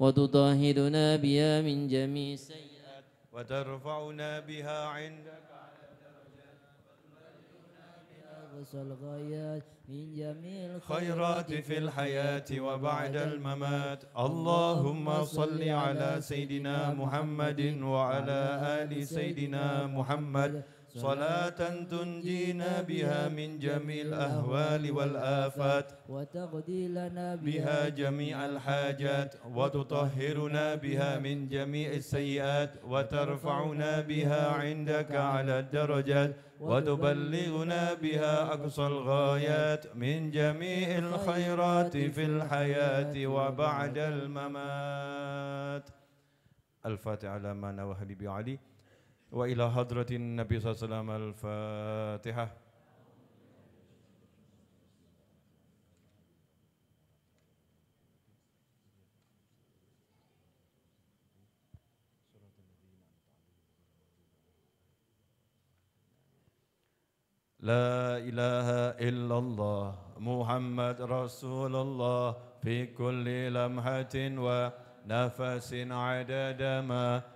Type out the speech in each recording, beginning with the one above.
وتطهرنا بها من جميع السيئات وترفعنا بها عندك من جميع الخيرات في الحياة وبعد الممات اللهم صل على سيدنا محمد وعلى آل سيدنا محمد صلاة تنجينا بها من جميع الأهوال والآفات وتغدي لنا بها جميع الحاجات وتطهرنا بها من جميع السيئات وترفعنا بها عندك على الدرجات وتبلغنا بها أقصى الغايات من جميع الخيرات في الحياة وبعد الممات الفاتحة على ما نوى حبيبي علي وإلى حضرة النبي صلى الله عليه وسلم الفاتحة لا إله إلا الله محمد رسول الله في كل لمحة ونفس عدد ما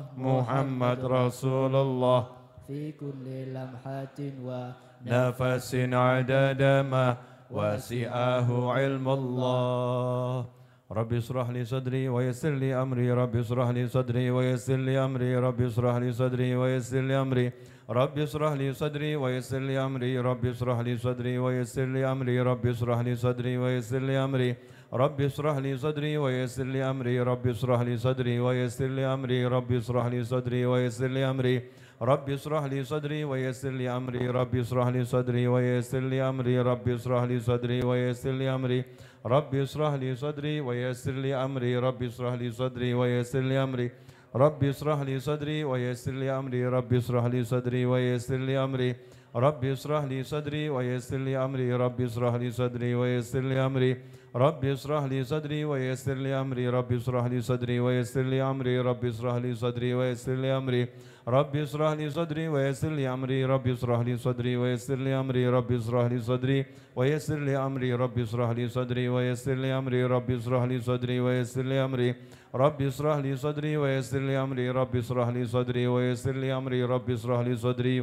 محمد رسول الله في كل لمحة ونفس عدد ما وسعه علم الله ربي اشرح لي صدري ويسر لي امري ربي اشرح لي صدري ويسر لي امري ربي اشرح لي صدري ويسر لي امري ربي اشرح لي صدري ويسر لي امري ربي اشرح لي صدري ويسر لي امري ربي اشرح لي صدري ويسر لي امري رب اشرح لي صدري ويسر لي أمري رب اشرح لي صدري ويسر لي أمري رب اشرح لي صدري ويسر لي أمري رب اشرح لي صدري ويسر لي أمري رب اشرح لي صدري ويسر لي أمري رب اشرح لي صدري ويسر لي أمري رب اشرح لي صدري ويسر لي أمري رب اشرح لي صدري ويسر لي أمري رب اشرح لي صدري ويسر لي أمري رب اشرح لي صدري ويسر لي أمري رب اشرح لي صدري ويسر لي أمري رب اشرح لي صدري ويسر لي أمري رب اشرح لي صدري ويسر لي أمري رب اشرح لي صدري ويسر لي أمري رب اشرح لي صدري ويسر لي أمري رب اشرح لي صدري ويسر لي أمري رب اشرح لي صدري ويسر لي أمري رب اشرح لي صدري ويسر لي أمري رب اشرح لي صدري ويسر لي أمري رب اشرح لي صدري ويسر لي أمري رب اشرح لي صدري ويسر لي أمري رب اشرح لي صدري ويسر لي أمري رب اشرح لي صدري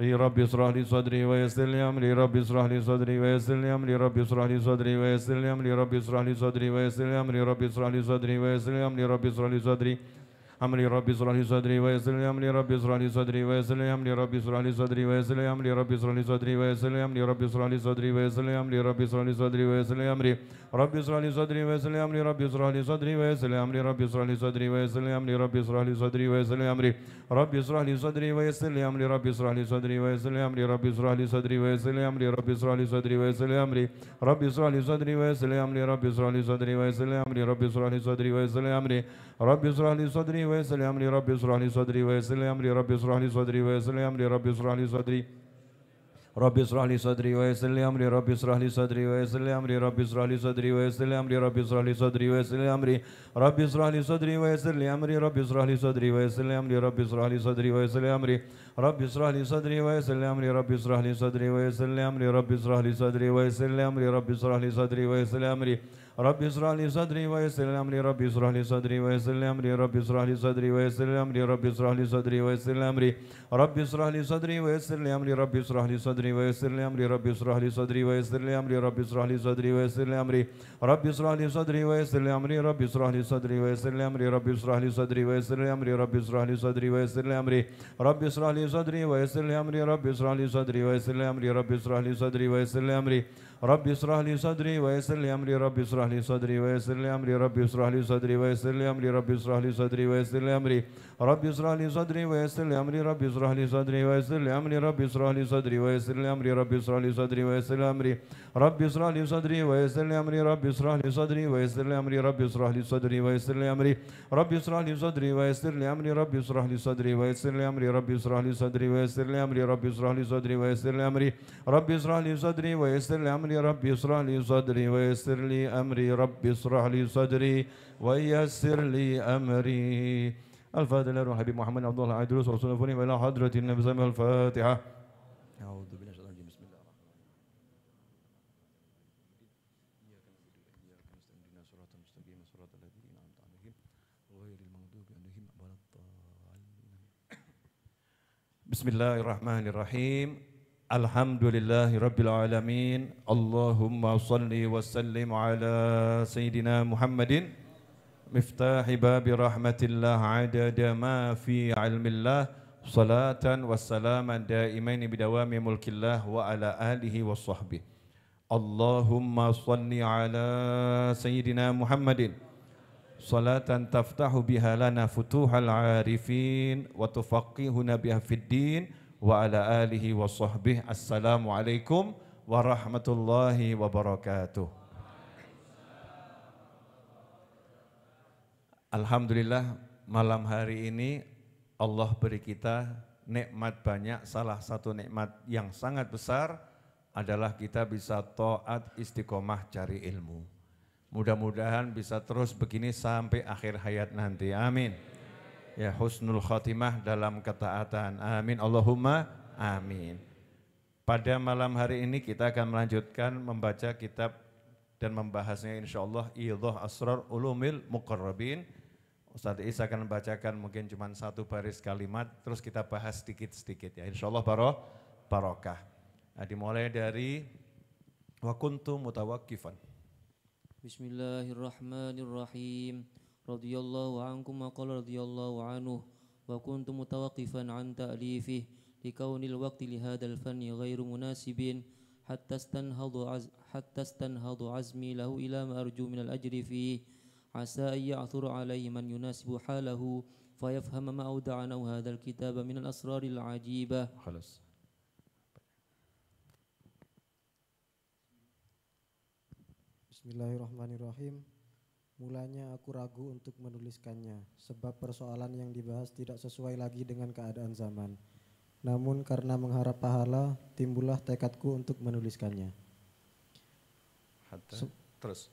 لي رب يشرح لي صدري ويسر لي امري رب يشرح لي صدري ويسر لي امري رب يشرح لي صدري ويسر لي امري رب يشرح لي صدري ويسر لي امري رب يشرح لي صدري ويسر لي امري رب يشرح لي صدري امري ربي اشرح لي صدري ويسر لي امري ربي اشرح لي صدري ويسر لي امري ربي اشرح لي صدري ويسر لي امري ربي اشرح لي صدري ويسر لي امري ربي اشرح لي صدري ويسر لي امري ربي اشرح لي صدري ويسر لي امري ربي اشرح لي صدري ويسر لي امري ربي اشرح لي صدري ويسر لي امري ربي اشرح لي صدري ويسر لي امري ربي اشرح لي صدري ويسر لي امري ربي اشرح لي صدري ويسر لي امري ربي اشرح لي صدري ويسر لي امري ربي اشرح لي صدري ويسر لي امري ربي اشرح لي صدري ويسر لي امري ربي اشرح لي صدري ويسر لي امري ربي اشرح لي صدري ويسر لي امري ربي اشرح لي صدري ويسر لي امري ربي اشرح لي صدري ويسر لي امري ربي اشرح لي صدري ويسر لي امري ربي اشرح لي صدري ويسر لي امري ربي اشرح لي صدري ربي اشرح لي صدري ويسر لي امري ربي اشرح لي صدري ويسر لي امري ربي اشرح لي صدري ويسر لي امري ربي اشرح لي صدري ويسر لي امري ربي اشرح لي صدري ويسر لي امري ربي اشرح لي صدري ويسر لي امري ربي اشرح لي صدري ويسر لي امري ربي اشرح لي صدري ويسر لي امري ربي اشرح لي صدري ويسر لي امري ربي اشرح لي صدري ويسر لي امري ربي اشرح لي صدري ويسر لي امري رب اشرح لي صدري ويسر لي امري رب اشرح لي صدري ويسر لي امري رب اشرح لي صدري ويسر لي امري رب اشرح لي صدري ويسر لي امري رب اشرح لي صدري ويسر لي امري رب اشرح لي صدري ويسر لي امري رب اشرح لي صدري ويسر لي امري رب اشرح لي صدري ويسر لي امري رب اشرح لي صدري ويسر لي امري رب اشرح لي صدري ويسر لي امري رب اشرح لي صدري ويسر لي امري رب اشرح لي صدري ويسر لي امري رب اشرح لي صدري ويسر لي امري رب اشرح لي صدري ويسر لي امري رب اشرح لي صدري ويسر لي امري رب يسرح لي صدري ويسر لي امري رب يسرح لي صدري ويسر لي امري رب يسرح لي صدري ويسر لي امري رب يسرح لي صدري ويسر لي امري رب يسرح لي صدري ويسر لي امري رب يسرح لي صدري ويسر لي امري رب يسرح لي صدري ويسر لي امري رب يسرح لي صدري ويسر لي امري رب يشرح لي صدري ويسر لي امري رب يشرح لي صدري ويسر لي امري رب يشرح لي صدري ويسر لي امري رب يشرح لي صدري ويسر لي امري رب يشرح لي صدري ويسر لي امري رب يشرح لي صدري ويسر لي امري رب يشرح لي صدري ويسر لي امري رب يشرح لي صدري ويسر لي امري رب يشرح لي صدري ويسر لي امري رب يشرح لي صدري ويسر لي امري الفاتحه لروح حبيب محمد عبد الله عيدروس رسول الله الى حضره النبي صلى الله عليه وسلم الفاتحه Bismillahirrahmanirrahim. Alhamdulillahi Allahumma salli wa sallim ala Sayyidina Muhammadin Miftahi babi rahmatillah adada ma fi ilmillah Salatan wa salaman daimaini bidawami mulkillah Wa ala alihi wa sahbihi Allahumma salli ala Sayyidina Muhammadin salatan taftahu biha lana futuhal arifin wa tufaqihuna biha fiddin wa ala alihi wa sahbihi assalamualaikum warahmatullahi wabarakatuh Alhamdulillah malam hari ini Allah beri kita nikmat banyak salah satu nikmat yang sangat besar adalah kita bisa taat istiqomah cari ilmu. Mudah-mudahan bisa terus begini sampai akhir hayat nanti. Amin. Ya husnul Khatimah dalam ketaatan. Amin. Allahumma amin. Pada malam hari ini kita akan melanjutkan membaca kitab dan membahasnya insyaallah Allah Asrar Ulumil Muqarrabin. Ustadz Isa akan membacakan mungkin cuma satu baris kalimat terus kita bahas sedikit-sedikit ya. Insya baroh, barokah. Nah, dimulai dari Wakuntu mutawakifan. بسم الله الرحمن الرحيم رضي الله عنكم وقال رضي الله عنه وكنت متوقفا عن تأليفه لكون الوقت لهذا الفن غير مناسب حتى استنهض عز حتى استنهض عزمي له إلى ما أرجو من الأجر فيه عسى أن يعثر علي من يناسب حاله فيفهم ما أودعناه هذا الكتاب من الأسرار العجيبة خلاص Bismillahirrahmanirrahim. Mulanya aku ragu untuk menuliskannya, sebab persoalan yang dibahas tidak sesuai lagi dengan keadaan zaman. Namun karena mengharap pahala, timbullah tekadku untuk menuliskannya. Hatta, terus.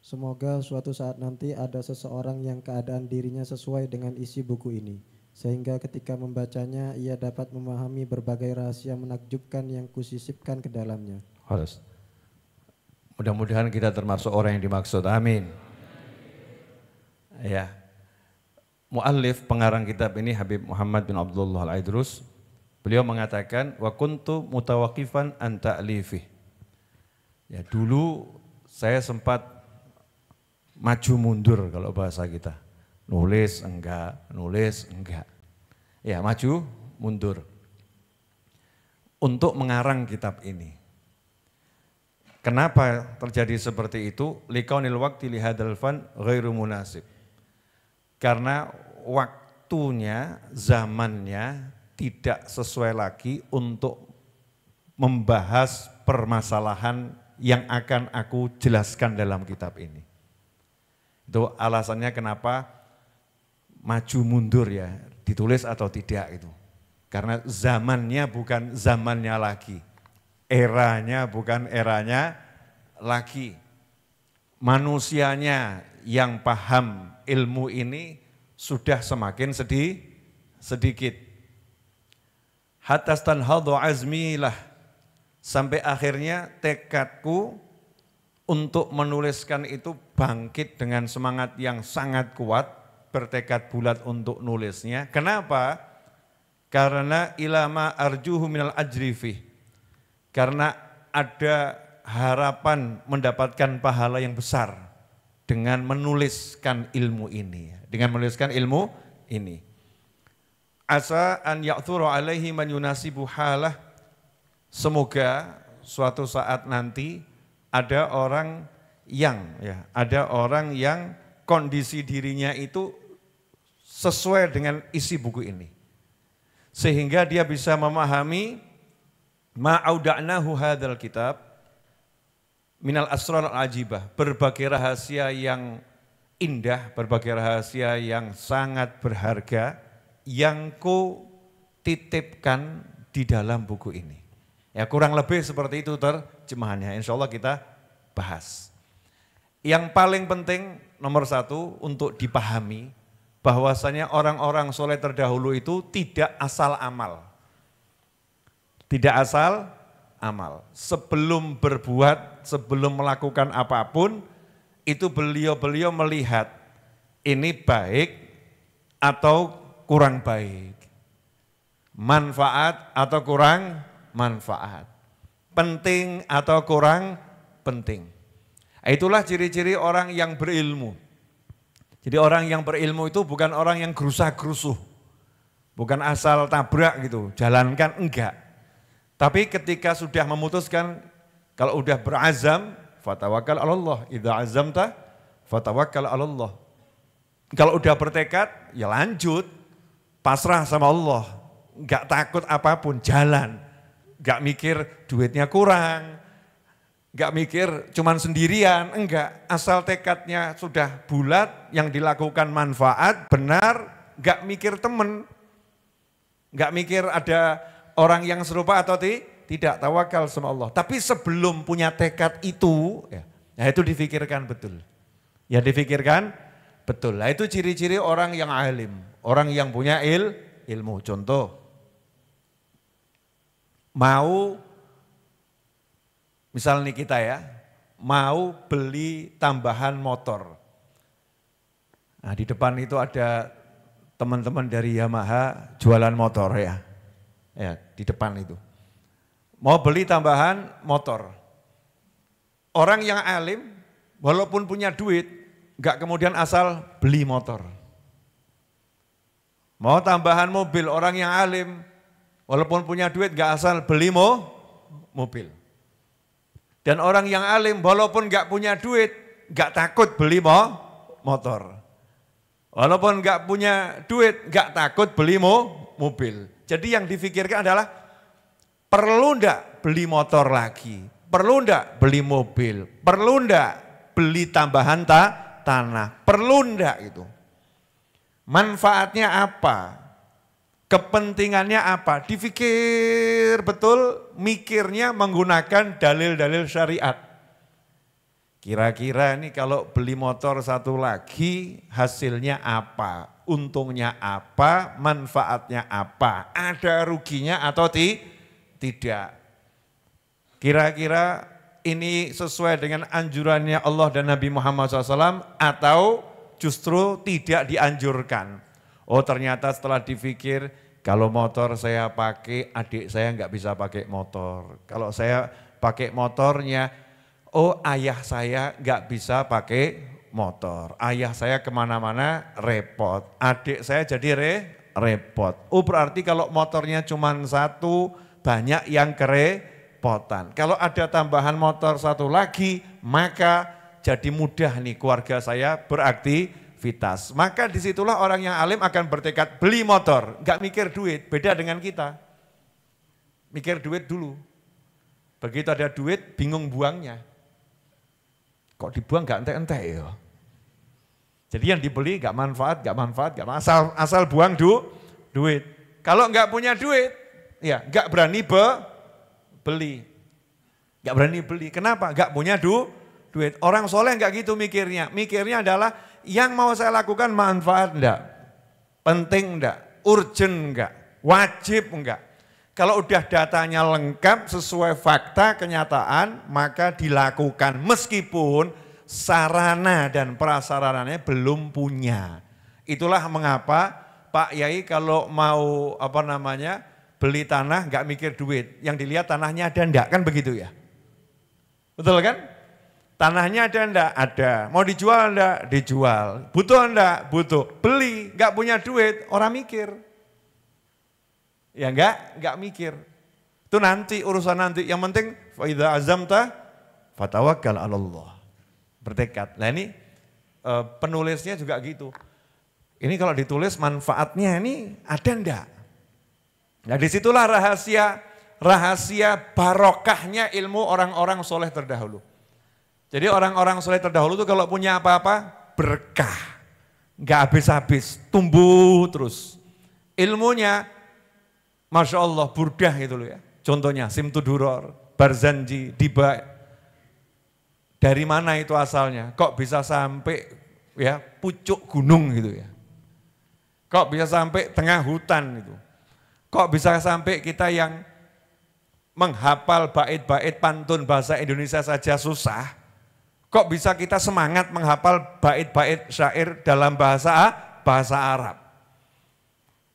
Semoga suatu saat nanti ada seseorang yang keadaan dirinya sesuai dengan isi buku ini, sehingga ketika membacanya ia dapat memahami berbagai rahasia menakjubkan yang kusisipkan ke dalamnya. Harus. Mudah-mudahan kita termasuk orang yang dimaksud. Amin. Ya. Muallif pengarang kitab ini Habib Muhammad bin Abdullah Al-Aidrus, beliau mengatakan wa kuntu mutawaqifan an ta'lifi. Ya, dulu saya sempat maju mundur kalau bahasa kita. Nulis enggak, nulis enggak. Ya, maju mundur. Untuk mengarang kitab ini. Kenapa terjadi seperti itu? Likaunil waktu lihadal fan ghairu munasib. Karena waktunya, zamannya tidak sesuai lagi untuk membahas permasalahan yang akan aku jelaskan dalam kitab ini. Itu alasannya kenapa maju mundur ya, ditulis atau tidak itu. Karena zamannya bukan zamannya lagi eranya bukan eranya lagi. Manusianya yang paham ilmu ini sudah semakin sedih sedikit. Hatta hadu azmilah sampai akhirnya tekadku untuk menuliskan itu bangkit dengan semangat yang sangat kuat, bertekad bulat untuk nulisnya. Kenapa? Karena ilama arjuhu minal ajrifih karena ada harapan mendapatkan pahala yang besar dengan menuliskan ilmu ini, dengan menuliskan ilmu ini. Asa an ya'thuru alaihi man yunasibu halah. Semoga suatu saat nanti ada orang yang ya, ada orang yang kondisi dirinya itu sesuai dengan isi buku ini. Sehingga dia bisa memahami ma'auda'nahu hadzal kitab minal asrar ajibah, berbagai rahasia yang indah, berbagai rahasia yang sangat berharga yang ku titipkan di dalam buku ini. Ya kurang lebih seperti itu terjemahannya. Insya Allah kita bahas. Yang paling penting nomor satu untuk dipahami bahwasanya orang-orang soleh terdahulu itu tidak asal amal. Tidak asal amal. Sebelum berbuat, sebelum melakukan apapun, itu beliau-beliau melihat ini baik atau kurang baik. Manfaat atau kurang manfaat. Penting atau kurang penting. Itulah ciri-ciri orang yang berilmu. Jadi orang yang berilmu itu bukan orang yang gerusah gerusuh Bukan asal tabrak gitu, jalankan enggak tapi ketika sudah memutuskan, kalau sudah berazam, fatawakal Allah. Idza azamta, fatawakal Allah. Kalau udah bertekad, ya lanjut. Pasrah sama Allah. Enggak takut apapun, jalan. Enggak mikir duitnya kurang. Enggak mikir cuman sendirian, enggak. Asal tekadnya sudah bulat, yang dilakukan manfaat, benar, enggak mikir temen. Enggak mikir ada orang yang serupa atau ti? tidak tawakal sama Allah. Tapi sebelum punya tekad itu, ya, ya itu difikirkan betul. Ya difikirkan betul. Nah itu ciri-ciri orang yang alim, orang yang punya il, ilmu. Contoh, mau misalnya kita ya, mau beli tambahan motor. Nah di depan itu ada teman-teman dari Yamaha jualan motor ya. Ya, di depan itu. Mau beli tambahan motor. Orang yang alim walaupun punya duit nggak kemudian asal beli motor. Mau tambahan mobil orang yang alim walaupun punya duit nggak asal beli mo, mobil. Dan orang yang alim walaupun nggak punya duit nggak takut beli mo, motor. Walaupun nggak punya duit nggak takut beli mo, mobil. Jadi yang difikirkan adalah perlu ndak beli motor lagi, perlu ndak beli mobil, perlu ndak beli tambahan ta, tanah, perlu ndak itu. Manfaatnya apa? Kepentingannya apa? Difikir betul, mikirnya menggunakan dalil-dalil syariat. Kira-kira ini kalau beli motor satu lagi hasilnya apa? untungnya apa, manfaatnya apa, ada ruginya atau ti, tidak. Kira-kira ini sesuai dengan anjurannya Allah dan Nabi Muhammad SAW atau justru tidak dianjurkan. Oh ternyata setelah dipikir kalau motor saya pakai adik saya nggak bisa pakai motor. Kalau saya pakai motornya, oh ayah saya nggak bisa pakai motor. Ayah saya kemana-mana repot. Adik saya jadi re, repot. Oh berarti kalau motornya cuma satu, banyak yang kerepotan. Kalau ada tambahan motor satu lagi, maka jadi mudah nih keluarga saya beraktivitas. Maka disitulah orang yang alim akan bertekad beli motor, Gak mikir duit. Beda dengan kita. Mikir duit dulu. Begitu ada duit, bingung buangnya. Kok dibuang gak ente-ente ya? Jadi yang dibeli gak manfaat, gak manfaat, manfaat. asal asal buang du, duit. Kalau gak punya duit, ya gak berani be, beli, nggak berani beli. Kenapa? Gak punya du, duit. Orang soleh gak gitu mikirnya. Mikirnya adalah yang mau saya lakukan manfaat enggak, penting enggak, urgen enggak, wajib enggak. Kalau udah datanya lengkap sesuai fakta kenyataan maka dilakukan meskipun sarana dan prasarananya belum punya. Itulah mengapa Pak Yai kalau mau apa namanya beli tanah nggak mikir duit. Yang dilihat tanahnya ada enggak kan begitu ya. Betul kan? Tanahnya ada enggak? Ada. Mau dijual enggak? Dijual. Butuh enggak? Butuh. Beli, enggak punya duit, orang mikir. Ya enggak? Enggak mikir. Itu nanti urusan nanti. Yang penting fa'idha azamta fatawakal Allah bertekad. Nah ini eh, penulisnya juga gitu. Ini kalau ditulis manfaatnya ini ada enggak? Nah disitulah rahasia rahasia barokahnya ilmu orang-orang soleh terdahulu. Jadi orang-orang soleh terdahulu itu kalau punya apa-apa berkah, nggak habis-habis, tumbuh terus. Ilmunya, masya Allah burdah gitu loh ya. Contohnya Simtuduror, Barzanji, Diba, dari mana itu asalnya? Kok bisa sampai ya pucuk gunung gitu ya? Kok bisa sampai tengah hutan gitu? Kok bisa sampai kita yang menghafal bait-bait pantun bahasa Indonesia saja susah? Kok bisa kita semangat menghafal bait-bait syair dalam bahasa bahasa Arab?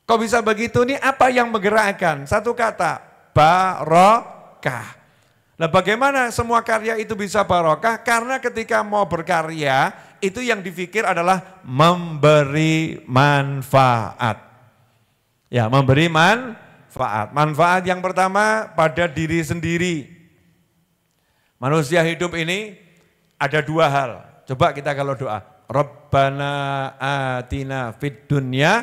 Kok bisa begitu? Ini apa yang menggerakkan? Satu kata, barokah. Nah bagaimana semua karya itu bisa barokah? Karena ketika mau berkarya, itu yang difikir adalah memberi manfaat. Ya memberi manfaat. Manfaat yang pertama pada diri sendiri. Manusia hidup ini ada dua hal. Coba kita kalau doa. Rabbana atina fid dunya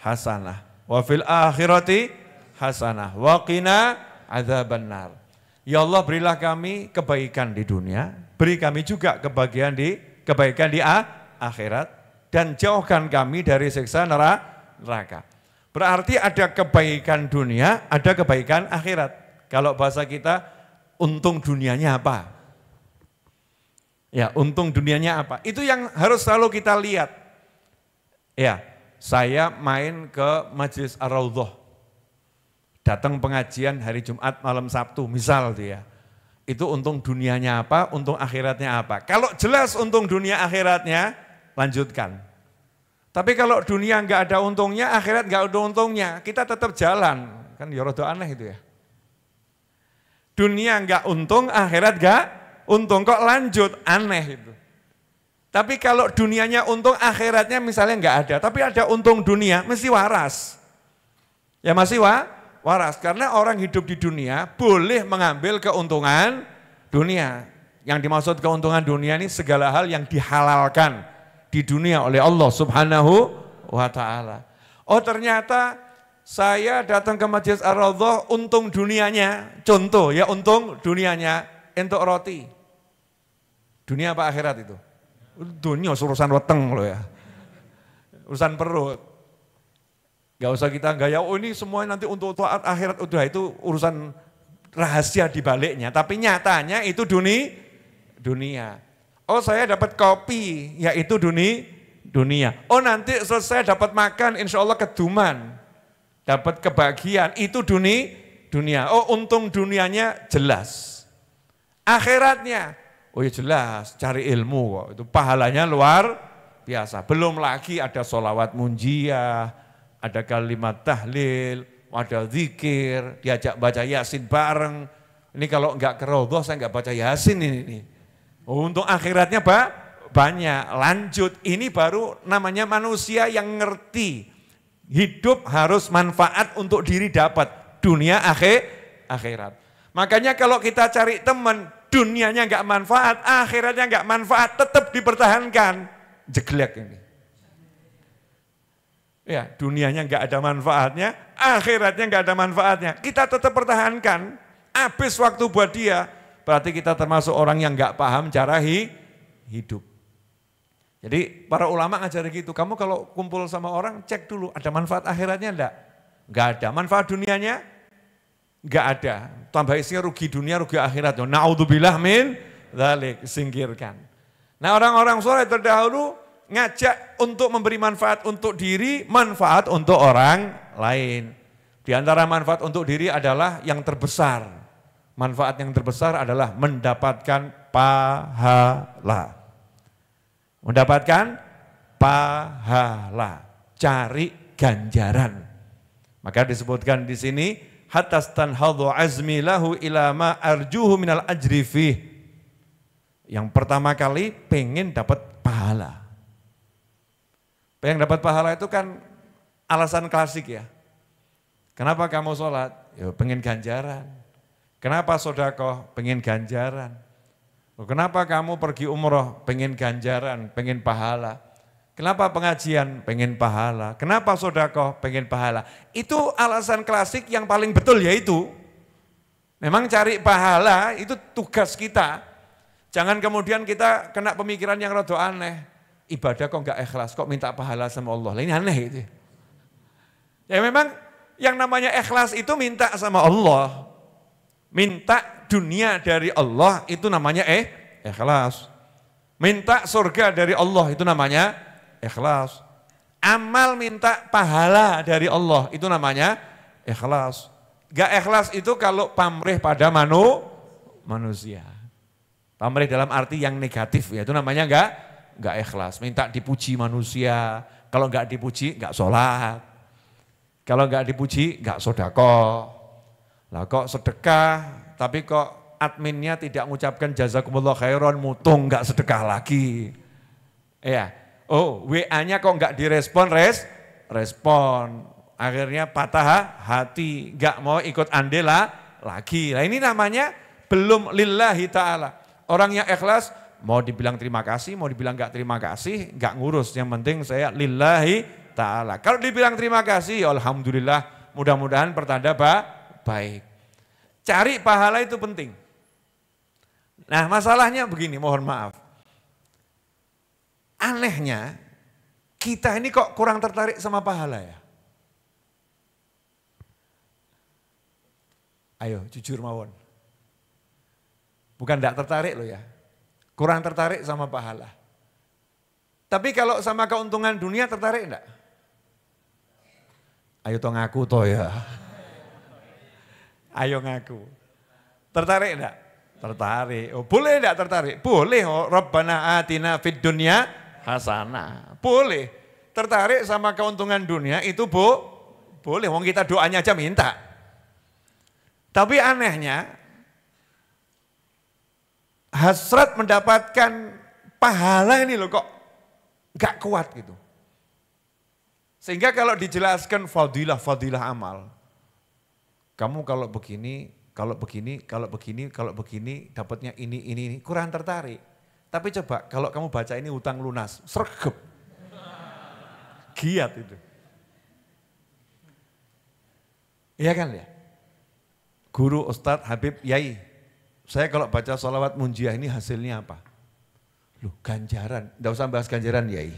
hasanah. Wa fil akhirati hasanah. Wa qina azabannar. Ya Allah berilah kami kebaikan di dunia, beri kami juga kebahagiaan di kebaikan di akhirat dan jauhkan kami dari siksa neraka. Berarti ada kebaikan dunia, ada kebaikan akhirat. Kalau bahasa kita untung dunianya apa? Ya, untung dunianya apa? Itu yang harus selalu kita lihat. Ya, saya main ke majelis Ar-Raudhah datang pengajian hari Jumat malam Sabtu misal dia ya. itu untung dunianya apa untung akhiratnya apa kalau jelas untung dunia akhiratnya lanjutkan tapi kalau dunia nggak ada untungnya akhirat nggak ada untungnya kita tetap jalan kan ya aneh itu ya dunia nggak untung akhirat nggak untung kok lanjut aneh itu tapi kalau dunianya untung akhiratnya misalnya nggak ada tapi ada untung dunia mesti waras ya masih waras waras. Karena orang hidup di dunia boleh mengambil keuntungan dunia. Yang dimaksud keuntungan dunia ini segala hal yang dihalalkan di dunia oleh Allah subhanahu wa ta'ala. Oh ternyata saya datang ke Majelis ar untung dunianya. Contoh ya untung dunianya entuk roti. Dunia apa akhirat itu? Dunia urusan weteng loh ya. Urusan perut. Gak usah kita ya oh ini semua nanti untuk taat akhirat udah itu urusan rahasia di baliknya. Tapi nyatanya itu dunia, dunia. Oh saya dapat kopi, yaitu dunia, dunia. Oh nanti selesai dapat makan, insya Allah keduman. Dapat kebahagiaan, itu dunia, dunia. Oh untung dunianya jelas. Akhiratnya, oh ya jelas, cari ilmu kok. Itu pahalanya luar biasa. Belum lagi ada solawat munjiah, ada kalimat tahlil, ada zikir, diajak baca yasin bareng. Ini kalau enggak kerodoh saya enggak baca yasin ini. ini. Untuk akhiratnya pak banyak, lanjut. Ini baru namanya manusia yang ngerti. Hidup harus manfaat untuk diri dapat. Dunia akhir, akhirat. Makanya kalau kita cari teman, dunianya enggak manfaat, akhiratnya enggak manfaat, tetap dipertahankan. Jeglek ini. Ya, dunianya nggak ada manfaatnya, akhiratnya nggak ada manfaatnya. Kita tetap pertahankan, habis waktu buat dia, berarti kita termasuk orang yang nggak paham cara hi, hidup. Jadi para ulama ngajari gitu, kamu kalau kumpul sama orang cek dulu ada manfaat akhiratnya enggak? Enggak ada. Manfaat dunianya? Enggak ada. Tambah isinya rugi dunia, rugi akhirat. Na'udzubillah min dzalik, singkirkan. Nah orang-orang soleh terdahulu ngajak untuk memberi manfaat untuk diri, manfaat untuk orang lain. Di antara manfaat untuk diri adalah yang terbesar. Manfaat yang terbesar adalah mendapatkan pahala. Mendapatkan pahala, cari ganjaran. Maka disebutkan di sini hatas stanhadhu azmi lahu ila ma arjuhu minal ajri Yang pertama kali pengen dapat pahala. Yang dapat pahala itu kan alasan klasik ya. Kenapa kamu sholat? Ya pengen ganjaran. Kenapa sodakoh? Pengen ganjaran. Oh, kenapa kamu pergi umroh? Pengen ganjaran, pengen pahala. Kenapa pengajian? Pengen pahala. Kenapa sodakoh? Pengen pahala. Itu alasan klasik yang paling betul yaitu memang cari pahala itu tugas kita. Jangan kemudian kita kena pemikiran yang rada aneh ibadah kok nggak ikhlas, kok minta pahala sama Allah. Lah ini aneh gitu. Ya memang yang namanya ikhlas itu minta sama Allah. Minta dunia dari Allah itu namanya eh ikhlas. Minta surga dari Allah itu namanya ikhlas. Amal minta pahala dari Allah itu namanya ikhlas. Gak ikhlas itu kalau pamrih pada manu, manusia. Pamrih dalam arti yang negatif ya itu namanya enggak nggak ikhlas. Minta dipuji manusia. Kalau nggak dipuji, nggak sholat. Kalau nggak dipuji, nggak sodako. Lah kok sedekah, tapi kok adminnya tidak mengucapkan jazakumullah khairon, mutung nggak sedekah lagi. Ya, oh WA-nya kok nggak direspon, res, respon. Akhirnya patah hati, nggak mau ikut andela lagi. Nah ini namanya belum lillahi ta'ala. Orang yang ikhlas Mau dibilang terima kasih, mau dibilang nggak terima kasih, nggak ngurus. Yang penting saya lillahi ta'ala. Kalau dibilang terima kasih, ya Alhamdulillah mudah-mudahan pertanda baik. Cari pahala itu penting. Nah masalahnya begini, mohon maaf. Anehnya, kita ini kok kurang tertarik sama pahala ya? Ayo, jujur mawon. Bukan tidak tertarik loh ya. Kurang tertarik sama pahala. Tapi kalau sama keuntungan dunia tertarik enggak? Ayo toh ngaku toh ya. Ayo ngaku. Tertarik enggak? Tertarik. Oh, boleh enggak tertarik? Boleh. Oh, Rabbana atina fid dunya hasanah. Boleh. Tertarik sama keuntungan dunia itu bu, boleh. Wong kita doanya aja minta. Tapi anehnya hasrat mendapatkan pahala ini loh kok gak kuat gitu. Sehingga kalau dijelaskan fadilah-fadilah amal, kamu kalau begini, kalau begini, kalau begini, kalau begini, dapatnya ini, ini, ini, kurang tertarik. Tapi coba kalau kamu baca ini utang lunas, sergep. Giat itu. Iya kan ya? Guru Ustadz Habib Yai saya kalau baca sholawat munjiah ini hasilnya apa? Loh ganjaran, gak usah bahas ganjaran ya.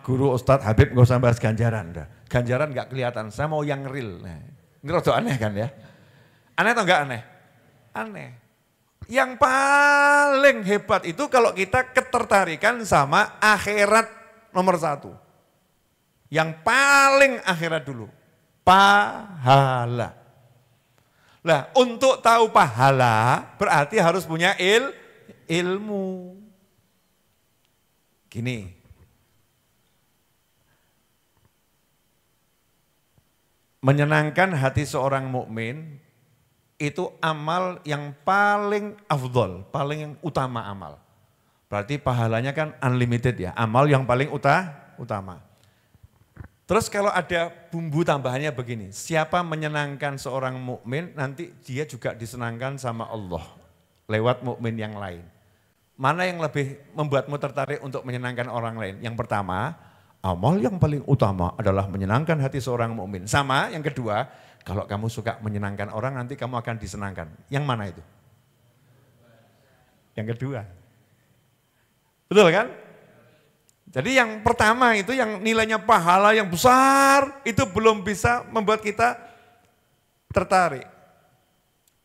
Guru Ustadz Habib gak usah bahas ganjaran. Dah. Ganjaran gak kelihatan, saya mau yang real. Nah, ini rada aneh kan ya. Aneh atau enggak aneh? Aneh. Yang paling hebat itu kalau kita ketertarikan sama akhirat nomor satu. Yang paling akhirat dulu. Pahala. Nah, untuk tahu pahala berarti harus punya il, ilmu. Gini. Menyenangkan hati seorang mukmin itu amal yang paling afdol, paling utama amal. Berarti pahalanya kan unlimited ya, amal yang paling uta, utama. Terus kalau ada bumbu tambahannya begini, siapa menyenangkan seorang mukmin nanti dia juga disenangkan sama Allah lewat mukmin yang lain. Mana yang lebih membuatmu tertarik untuk menyenangkan orang lain? Yang pertama, amal yang paling utama adalah menyenangkan hati seorang mukmin. Sama yang kedua, kalau kamu suka menyenangkan orang nanti kamu akan disenangkan. Yang mana itu? Yang kedua. Betul kan? Jadi yang pertama itu yang nilainya pahala yang besar itu belum bisa membuat kita tertarik.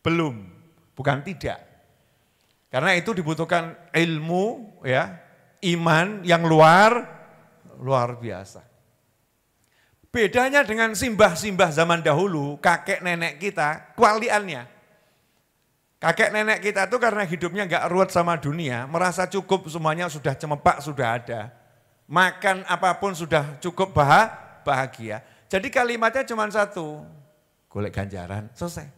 Belum, bukan tidak. Karena itu dibutuhkan ilmu ya, iman yang luar luar biasa. Bedanya dengan simbah-simbah zaman dahulu, kakek nenek kita, kualiannya. Kakek nenek kita itu karena hidupnya gak ruwet sama dunia, merasa cukup semuanya sudah cemepak, sudah ada makan apapun sudah cukup bahagia. Jadi kalimatnya cuma satu, golek ganjaran, selesai.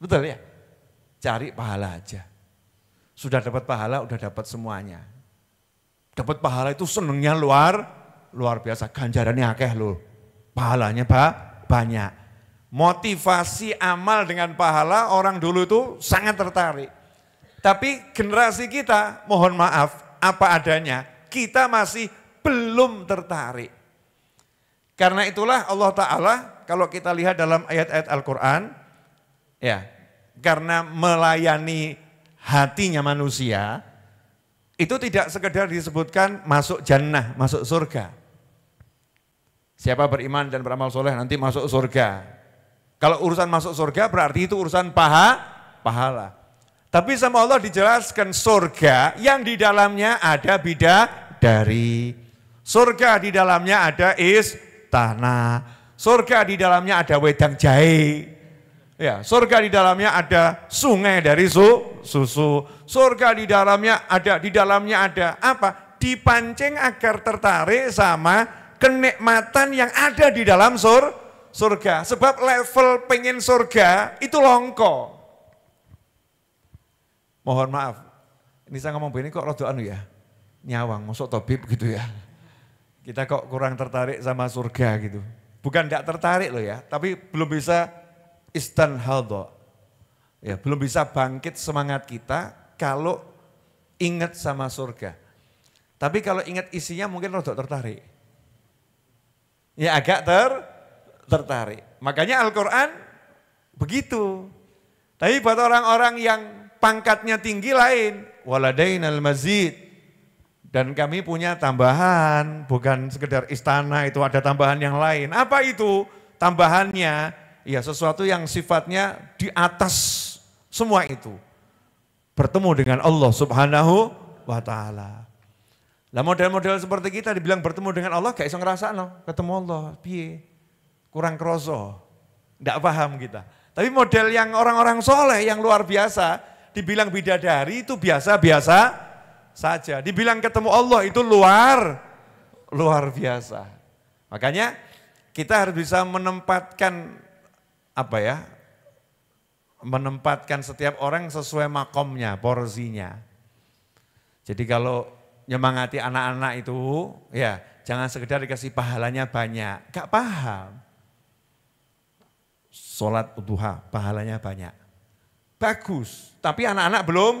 Betul ya? Cari pahala aja. Sudah dapat pahala, sudah dapat semuanya. Dapat pahala itu senengnya luar luar biasa, ganjarannya akeh loh. Pahalanya bah, banyak. Motivasi amal dengan pahala orang dulu itu sangat tertarik. Tapi generasi kita, mohon maaf, apa adanya, kita masih belum tertarik. Karena itulah Allah Ta'ala kalau kita lihat dalam ayat-ayat Al-Quran, ya karena melayani hatinya manusia, itu tidak sekedar disebutkan masuk jannah, masuk surga. Siapa beriman dan beramal soleh nanti masuk surga. Kalau urusan masuk surga berarti itu urusan paha, pahala. Tapi sama Allah dijelaskan surga yang di dalamnya ada bida dari Surga di dalamnya ada istana. Surga di dalamnya ada wedang jahe. Ya, surga di dalamnya ada sungai dari su, susu. Surga di dalamnya ada di dalamnya ada apa? Dipancing agar tertarik sama kenikmatan yang ada di dalam sur, surga. Sebab level pengen surga itu longko mohon maaf, ini saya ngomong begini kok rodo anu ya, nyawang, masuk topi gitu ya. Kita kok kurang tertarik sama surga gitu. Bukan tidak tertarik loh ya, tapi belum bisa istan haldo. Ya, belum bisa bangkit semangat kita kalau ingat sama surga. Tapi kalau ingat isinya mungkin rodo tertarik. Ya agak ter tertarik. Makanya Al-Quran begitu. Tapi buat orang-orang yang pangkatnya tinggi lain. waladain al mazid. Dan kami punya tambahan, bukan sekedar istana itu ada tambahan yang lain. Apa itu tambahannya? Ya sesuatu yang sifatnya di atas semua itu. Bertemu dengan Allah subhanahu wa ta'ala. Lah model-model seperti kita dibilang bertemu dengan Allah gak bisa ngerasa no. Ketemu Allah, piye? Kurang kroso. tidak paham kita. Tapi model yang orang-orang soleh yang luar biasa, Dibilang bidadari itu biasa-biasa saja. Dibilang ketemu Allah itu luar luar biasa. Makanya kita harus bisa menempatkan apa ya? Menempatkan setiap orang sesuai makomnya, porsinya. Jadi kalau nyemangati anak-anak itu ya jangan sekedar dikasih pahalanya banyak, gak paham. Sholat duha pahalanya banyak bagus. Tapi anak-anak belum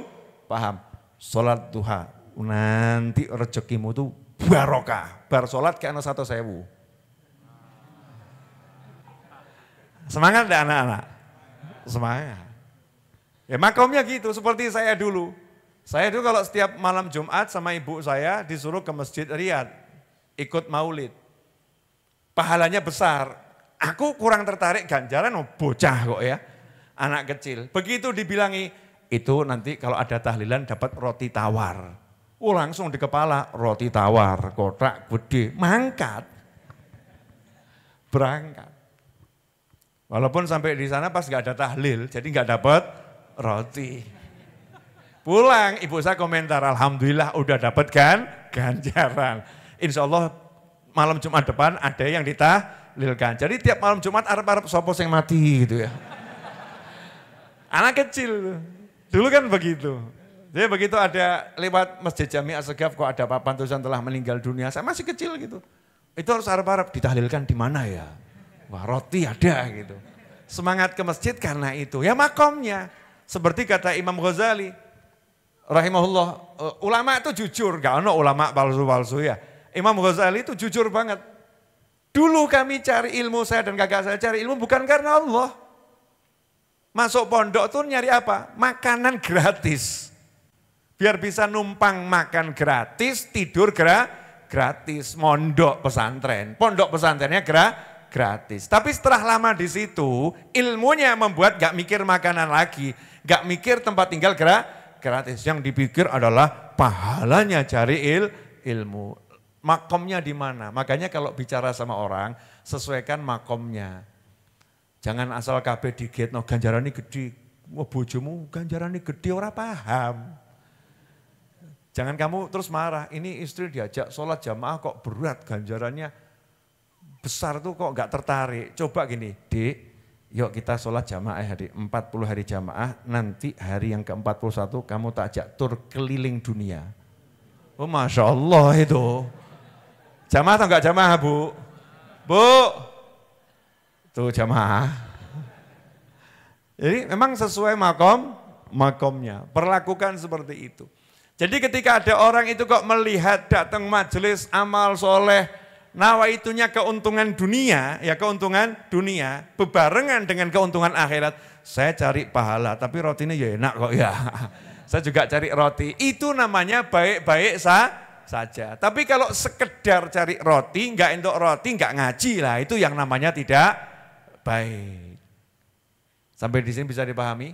paham. Sholat duha, nanti rezekimu tuh barokah. Bar sholat ke anak satu sewu. Semangat enggak anak-anak? Semangat. Ya makomnya gitu, seperti saya dulu. Saya dulu kalau setiap malam Jumat sama ibu saya disuruh ke Masjid Riyad, ikut maulid. Pahalanya besar. Aku kurang tertarik ganjaran, oh bocah kok ya anak kecil. Begitu dibilangi, itu nanti kalau ada tahlilan dapat roti tawar. Oh langsung di kepala, roti tawar, kotak gede, mangkat. Berangkat. Walaupun sampai di sana pas nggak ada tahlil, jadi nggak dapat roti. Pulang, ibu saya komentar, Alhamdulillah udah dapat kan ganjaran. Insya Allah malam Jumat depan ada yang ditahlilkan. Jadi tiap malam Jumat Arab-Arab sopos yang mati gitu ya. Anak kecil. Dulu kan begitu. Jadi begitu ada lewat Masjid Jami Asegaf kok ada papan tulisan telah meninggal dunia. Saya masih kecil gitu. Itu harus harap-harap ditahlilkan di mana ya. Wah roti ada gitu. Semangat ke masjid karena itu. Ya makomnya. Seperti kata Imam Ghazali. Rahimahullah. Eh, ulama itu jujur. Gak ada ulama palsu-palsu ya. Imam Ghazali itu jujur banget. Dulu kami cari ilmu, saya dan kakak saya cari ilmu bukan karena Allah. Masuk pondok tuh nyari apa? Makanan gratis. Biar bisa numpang makan gratis, tidur gra gratis, mondok pesantren. Pondok pesantrennya gra gratis. Tapi setelah lama di situ, ilmunya membuat gak mikir makanan lagi. Gak mikir tempat tinggal gra gratis. Yang dipikir adalah pahalanya cari il ilmu. Makomnya di mana? Makanya kalau bicara sama orang, sesuaikan makomnya. Jangan asal di No Ganjaran ini gede. Wah bojomu ini gede orang paham. Jangan kamu terus marah, ini istri diajak sholat jamaah kok berat ganjarannya besar tuh kok gak tertarik. Coba gini, dek, yuk kita sholat jamaah hari 40 hari jamaah, nanti hari yang ke-41 kamu tak ajak tur keliling dunia. Oh Masya Allah itu. Jamaah atau enggak jamaah Bu? Bu, Tuh jamaah. Jadi memang sesuai makom makomnya. Perlakukan seperti itu. Jadi ketika ada orang itu kok melihat datang majelis amal soleh, itunya keuntungan dunia, ya keuntungan dunia, bebarengan dengan keuntungan akhirat. Saya cari pahala, tapi rotinya ya enak kok ya. Saya juga cari roti. Itu namanya baik-baik sa saja. Tapi kalau sekedar cari roti, enggak untuk roti, enggak ngaji lah, itu yang namanya tidak baik. Sampai di sini bisa dipahami?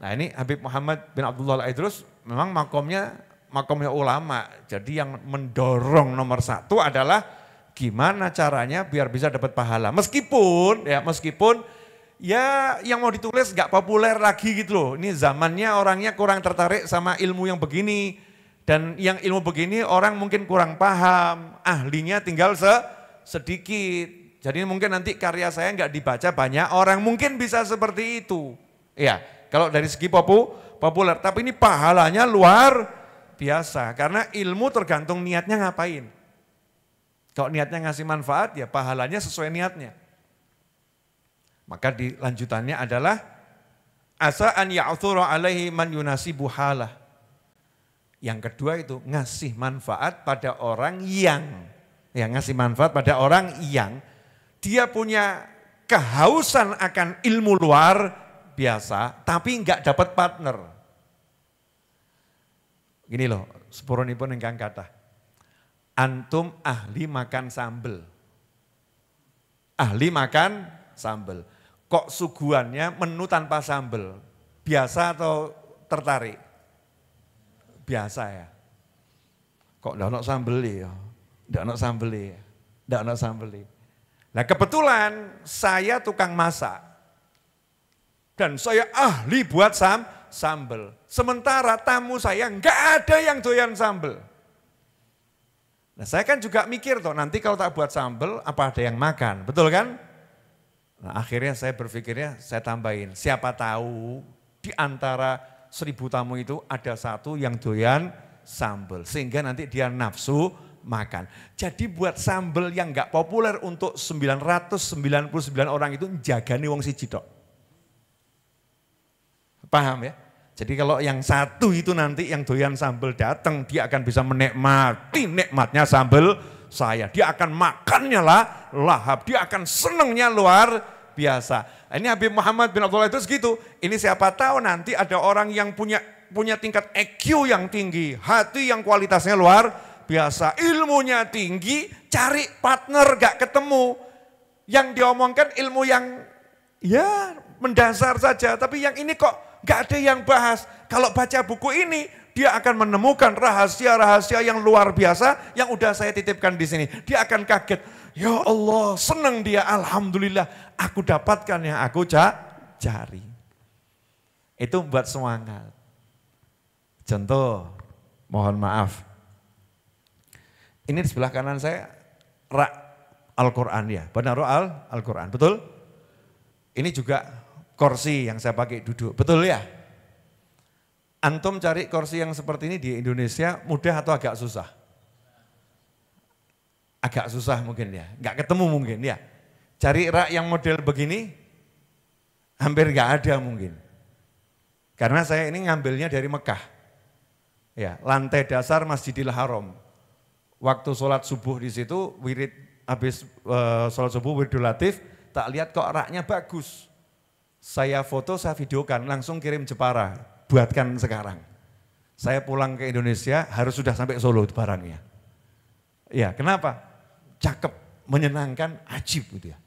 Nah ini Habib Muhammad bin Abdullah al aidrus memang makomnya makomnya ulama. Jadi yang mendorong nomor satu adalah gimana caranya biar bisa dapat pahala. Meskipun ya meskipun ya yang mau ditulis gak populer lagi gitu loh. Ini zamannya orangnya kurang tertarik sama ilmu yang begini. Dan yang ilmu begini orang mungkin kurang paham, ahlinya tinggal sedikit. Jadi mungkin nanti karya saya nggak dibaca banyak orang, mungkin bisa seperti itu. Ya, kalau dari segi popu, populer. Tapi ini pahalanya luar biasa, karena ilmu tergantung niatnya ngapain. Kalau niatnya ngasih manfaat, ya pahalanya sesuai niatnya. Maka di lanjutannya adalah, Asa an alaihi man yunasibu halah. Yang kedua itu ngasih manfaat pada orang yang, ya ngasih manfaat pada orang yang dia punya kehausan akan ilmu luar biasa, tapi nggak dapat partner. Gini loh, pun enggak kata. Antum ahli makan sambel. Ahli makan sambel. Kok suguhannya menu tanpa sambel? Biasa atau tertarik? Biasa ya. Kok enggak ada sambel ya? Enggak ada sambel ya? Enggak ada sambel ya? Nah kebetulan saya tukang masak. Dan saya ahli buat sam, sambel. Sementara tamu saya nggak ada yang doyan sambel. Nah saya kan juga mikir toh nanti kalau tak buat sambel apa ada yang makan, betul kan? Nah akhirnya saya berpikirnya saya tambahin, siapa tahu di antara seribu tamu itu ada satu yang doyan sambel. Sehingga nanti dia nafsu makan. Jadi buat sambel yang nggak populer untuk 999 orang itu jaga nih wong siji tok. Paham ya? Jadi kalau yang satu itu nanti yang doyan sambel datang, dia akan bisa menikmati nikmatnya sambel saya. Dia akan makannya lah lahap, dia akan senengnya luar biasa. Ini Habib Muhammad bin Abdullah itu segitu. Ini siapa tahu nanti ada orang yang punya punya tingkat EQ yang tinggi, hati yang kualitasnya luar biasa, ilmunya tinggi, cari partner gak ketemu. Yang diomongkan ilmu yang ya mendasar saja, tapi yang ini kok gak ada yang bahas. Kalau baca buku ini, dia akan menemukan rahasia-rahasia yang luar biasa yang udah saya titipkan di sini. Dia akan kaget, ya Allah seneng dia, Alhamdulillah aku dapatkan yang aku cari. Itu buat semangat. Contoh, mohon maaf, ini di sebelah kanan saya rak Al-Quran ya. Benar al Al-Quran, betul? Ini juga kursi yang saya pakai duduk, betul ya? Antum cari kursi yang seperti ini di Indonesia mudah atau agak susah? Agak susah mungkin ya, nggak ketemu mungkin ya. Cari rak yang model begini hampir nggak ada mungkin. Karena saya ini ngambilnya dari Mekah. Ya, lantai dasar Masjidil Haram waktu sholat subuh di situ wirid habis e, sholat subuh wiridulatif tak lihat kok raknya bagus saya foto saya videokan langsung kirim Jepara buatkan sekarang saya pulang ke Indonesia harus sudah sampai Solo barangnya ya kenapa cakep menyenangkan ajib gitu ya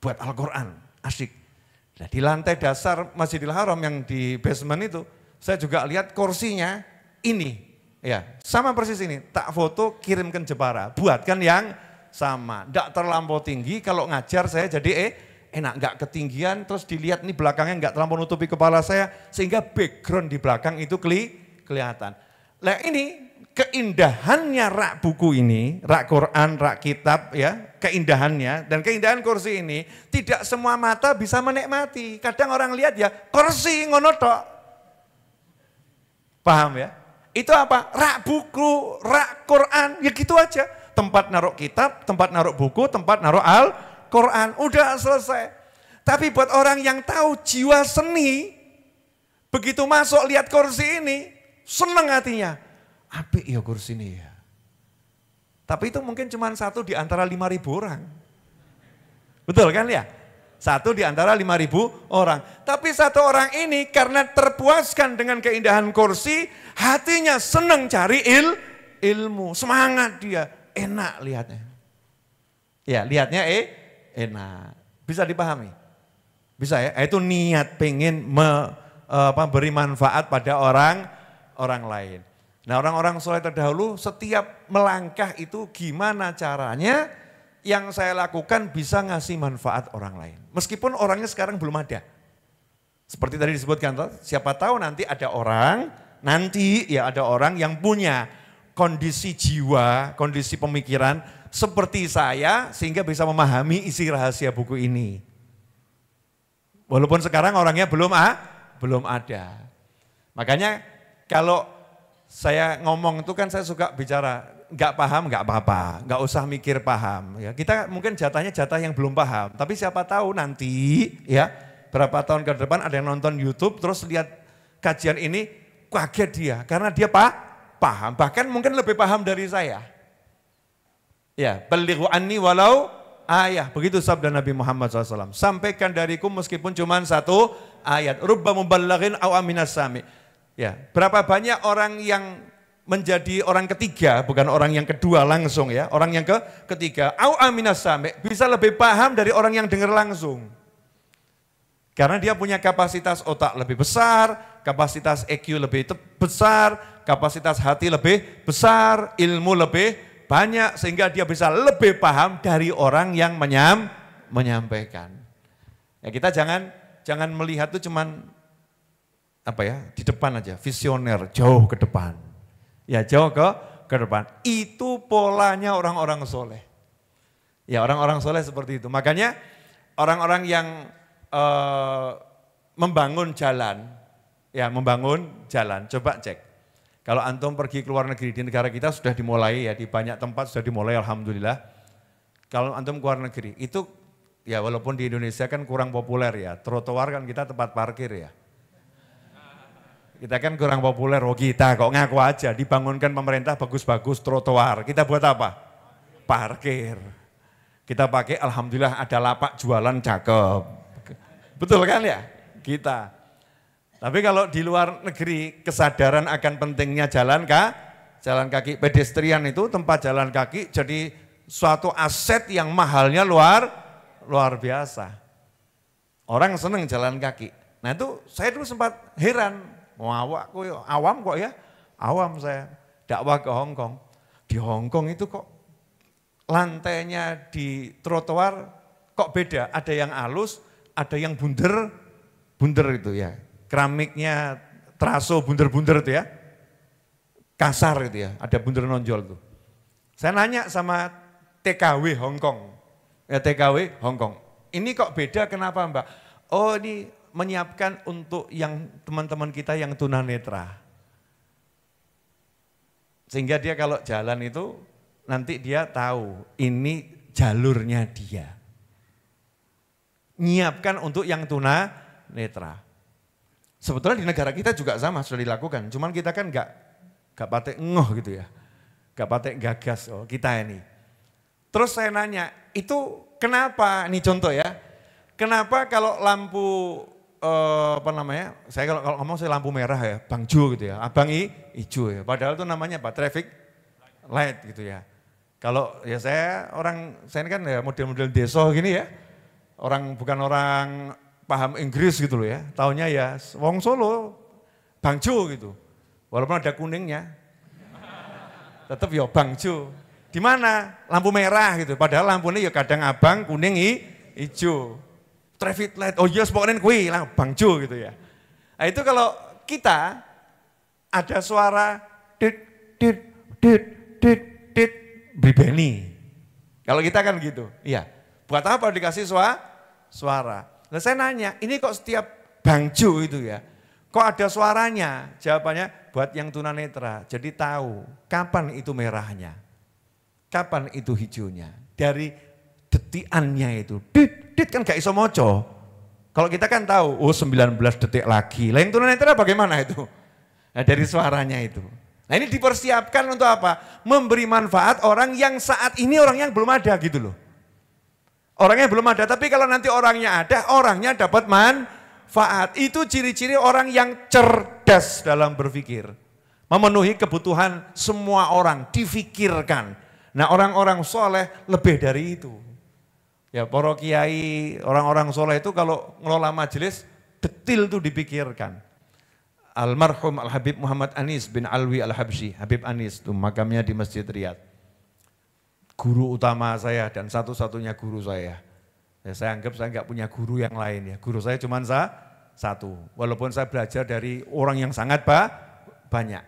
buat Al-Quran asik nah, di lantai dasar Masjidil Haram yang di basement itu saya juga lihat kursinya ini Ya, sama persis ini. Tak foto, kirimkan Jepara. Buatkan yang sama. Tidak terlampau tinggi, kalau ngajar saya jadi eh, enak. Nggak ketinggian, terus dilihat nih belakangnya nggak terlampau nutupi kepala saya. Sehingga background di belakang itu keli, kelihatan. Nah ini keindahannya rak buku ini, rak Quran, rak kitab ya, keindahannya dan keindahan kursi ini tidak semua mata bisa menikmati. Kadang orang lihat ya kursi ngono tok. Paham ya? Itu apa? Rak buku, rak Quran, ya gitu aja. Tempat naruh kitab, tempat naruh buku, tempat naruh Al-Quran. Udah selesai. Tapi buat orang yang tahu jiwa seni, begitu masuk lihat kursi ini, seneng hatinya. Apa ya kursi ini ya. Tapi itu mungkin cuma satu di antara lima ribu orang. Betul kan ya? Satu di antara 5.000 orang. Tapi satu orang ini karena terpuaskan dengan keindahan kursi, hatinya senang cari il, ilmu. Semangat dia, enak lihatnya. Ya, lihatnya eh enak. Bisa dipahami? Bisa ya? Itu niat pengen me, eh, apa, beri manfaat pada orang orang lain. Nah orang-orang soleh terdahulu setiap melangkah itu gimana caranya yang saya lakukan bisa ngasih manfaat orang lain. Meskipun orangnya sekarang belum ada. Seperti tadi disebutkan, siapa tahu nanti ada orang, nanti ya ada orang yang punya kondisi jiwa, kondisi pemikiran seperti saya sehingga bisa memahami isi rahasia buku ini. Walaupun sekarang orangnya belum ah, belum ada. Makanya kalau saya ngomong itu kan saya suka bicara, nggak paham nggak apa-apa, nggak usah mikir paham. Ya, kita mungkin jatahnya jatah yang belum paham, tapi siapa tahu nanti ya berapa tahun ke depan ada yang nonton YouTube terus lihat kajian ini kaget dia karena dia pak paham, bahkan mungkin lebih paham dari saya. Ya, beliru ani walau ayah. Begitu sabda Nabi Muhammad SAW. Sampaikan dariku meskipun cuma satu ayat. Rubba mubalaghin aw aminas sami' Ya, berapa banyak orang yang menjadi orang ketiga, bukan orang yang kedua langsung ya, orang yang ke ketiga. Au aminas sami, bisa lebih paham dari orang yang dengar langsung. Karena dia punya kapasitas otak lebih besar, kapasitas EQ lebih besar, kapasitas hati lebih besar, ilmu lebih banyak sehingga dia bisa lebih paham dari orang yang menyam menyampaikan. Ya kita jangan jangan melihat itu cuman apa ya di depan aja visioner jauh ke depan ya jauh ke ke depan itu polanya orang-orang soleh ya orang-orang soleh seperti itu makanya orang-orang yang uh, membangun jalan ya membangun jalan coba cek kalau antum pergi ke luar negeri di negara kita sudah dimulai ya di banyak tempat sudah dimulai alhamdulillah kalau antum ke luar negeri itu ya walaupun di Indonesia kan kurang populer ya trotoar kan kita tempat parkir ya kita kan kurang populer, oh kita kok ngaku aja dibangunkan pemerintah bagus-bagus trotoar. Kita buat apa? Parkir. Kita pakai alhamdulillah ada lapak jualan cakep. Betul kan ya? Kita. Tapi kalau di luar negeri kesadaran akan pentingnya jalan kah? Jalan kaki pedestrian itu tempat jalan kaki jadi suatu aset yang mahalnya luar luar biasa. Orang seneng jalan kaki. Nah itu saya dulu sempat heran Mau awak kok awam kok ya. Awam saya. Dakwah ke Hong Kong. Di Hong Kong itu kok lantainya di trotoar kok beda. Ada yang halus, ada yang bunder, bunder itu ya. Keramiknya teraso bunder-bunder itu ya. Kasar itu ya, ada bunder nonjol tuh. Saya nanya sama TKW Hong Kong, ya eh, TKW Hong Kong. Ini kok beda kenapa mbak? Oh ini menyiapkan untuk yang teman-teman kita yang tunanetra. Sehingga dia kalau jalan itu nanti dia tahu ini jalurnya dia. Nyiapkan untuk yang tuna netra. Sebetulnya di negara kita juga sama sudah dilakukan. Cuman kita kan gak, gak patek ngoh gitu ya. Gak patek gagas oh, kita ini. Terus saya nanya, itu kenapa? Ini contoh ya. Kenapa kalau lampu uh, apa namanya? Saya kalau, kalau ngomong saya lampu merah ya, Bang Jo gitu ya. Abang I Ijo ya. Padahal itu namanya apa? Traffic light gitu ya. Kalau ya saya orang saya ini kan ya model-model deso gini ya. Orang bukan orang paham Inggris gitu loh ya. Taunya ya wong Solo, Bang Jo gitu. Walaupun ada kuningnya. Tetap ya Bang Jo. Di mana? Lampu merah gitu. Padahal lampunya ya kadang abang, kuning, i hijau traffic light, oh yes iya, pokoknya kui lah bangjo gitu ya. Nah itu kalau kita ada suara dit dit dit dit dit bribeni. Kalau kita kan gitu, iya. Buat apa dikasih suara? Suara. Nah saya nanya, ini kok setiap bangjo itu ya, kok ada suaranya? Jawabannya buat yang tunanetra, jadi tahu kapan itu merahnya, kapan itu hijaunya. Dari detiannya itu. Dit, dit kan gak iso moco. Kalau kita kan tahu, oh 19 detik lagi. Lain yang itu bagaimana itu? Nah, dari suaranya itu. Nah ini dipersiapkan untuk apa? Memberi manfaat orang yang saat ini orang yang belum ada gitu loh. Orangnya belum ada, tapi kalau nanti orangnya ada, orangnya dapat manfaat. Itu ciri-ciri orang yang cerdas dalam berpikir. Memenuhi kebutuhan semua orang, difikirkan. Nah orang-orang soleh lebih dari itu. Ya para kiai, orang-orang soleh itu kalau ngelola majelis, detil tuh dipikirkan. Almarhum Al-Habib Muhammad Anis bin Alwi Al-Habsyi, Habib Anis, tuh makamnya di Masjid Riyad. Guru utama saya dan satu-satunya guru saya. Ya, saya anggap saya nggak punya guru yang lain ya. Guru saya cuma saya satu. Walaupun saya belajar dari orang yang sangat ba, banyak.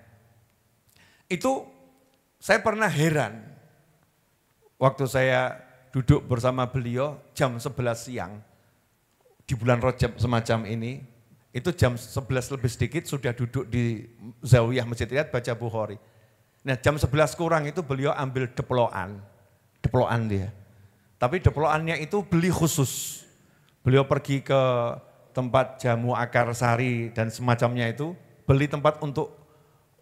Itu saya pernah heran waktu saya duduk bersama beliau jam 11 siang di bulan Rojab semacam ini, itu jam 11 lebih sedikit sudah duduk di Zawiyah Masjid Riyad baca Bukhari. Nah jam 11 kurang itu beliau ambil deploan, deploan dia. Tapi deploannya itu beli khusus. Beliau pergi ke tempat jamu akar sari dan semacamnya itu, beli tempat untuk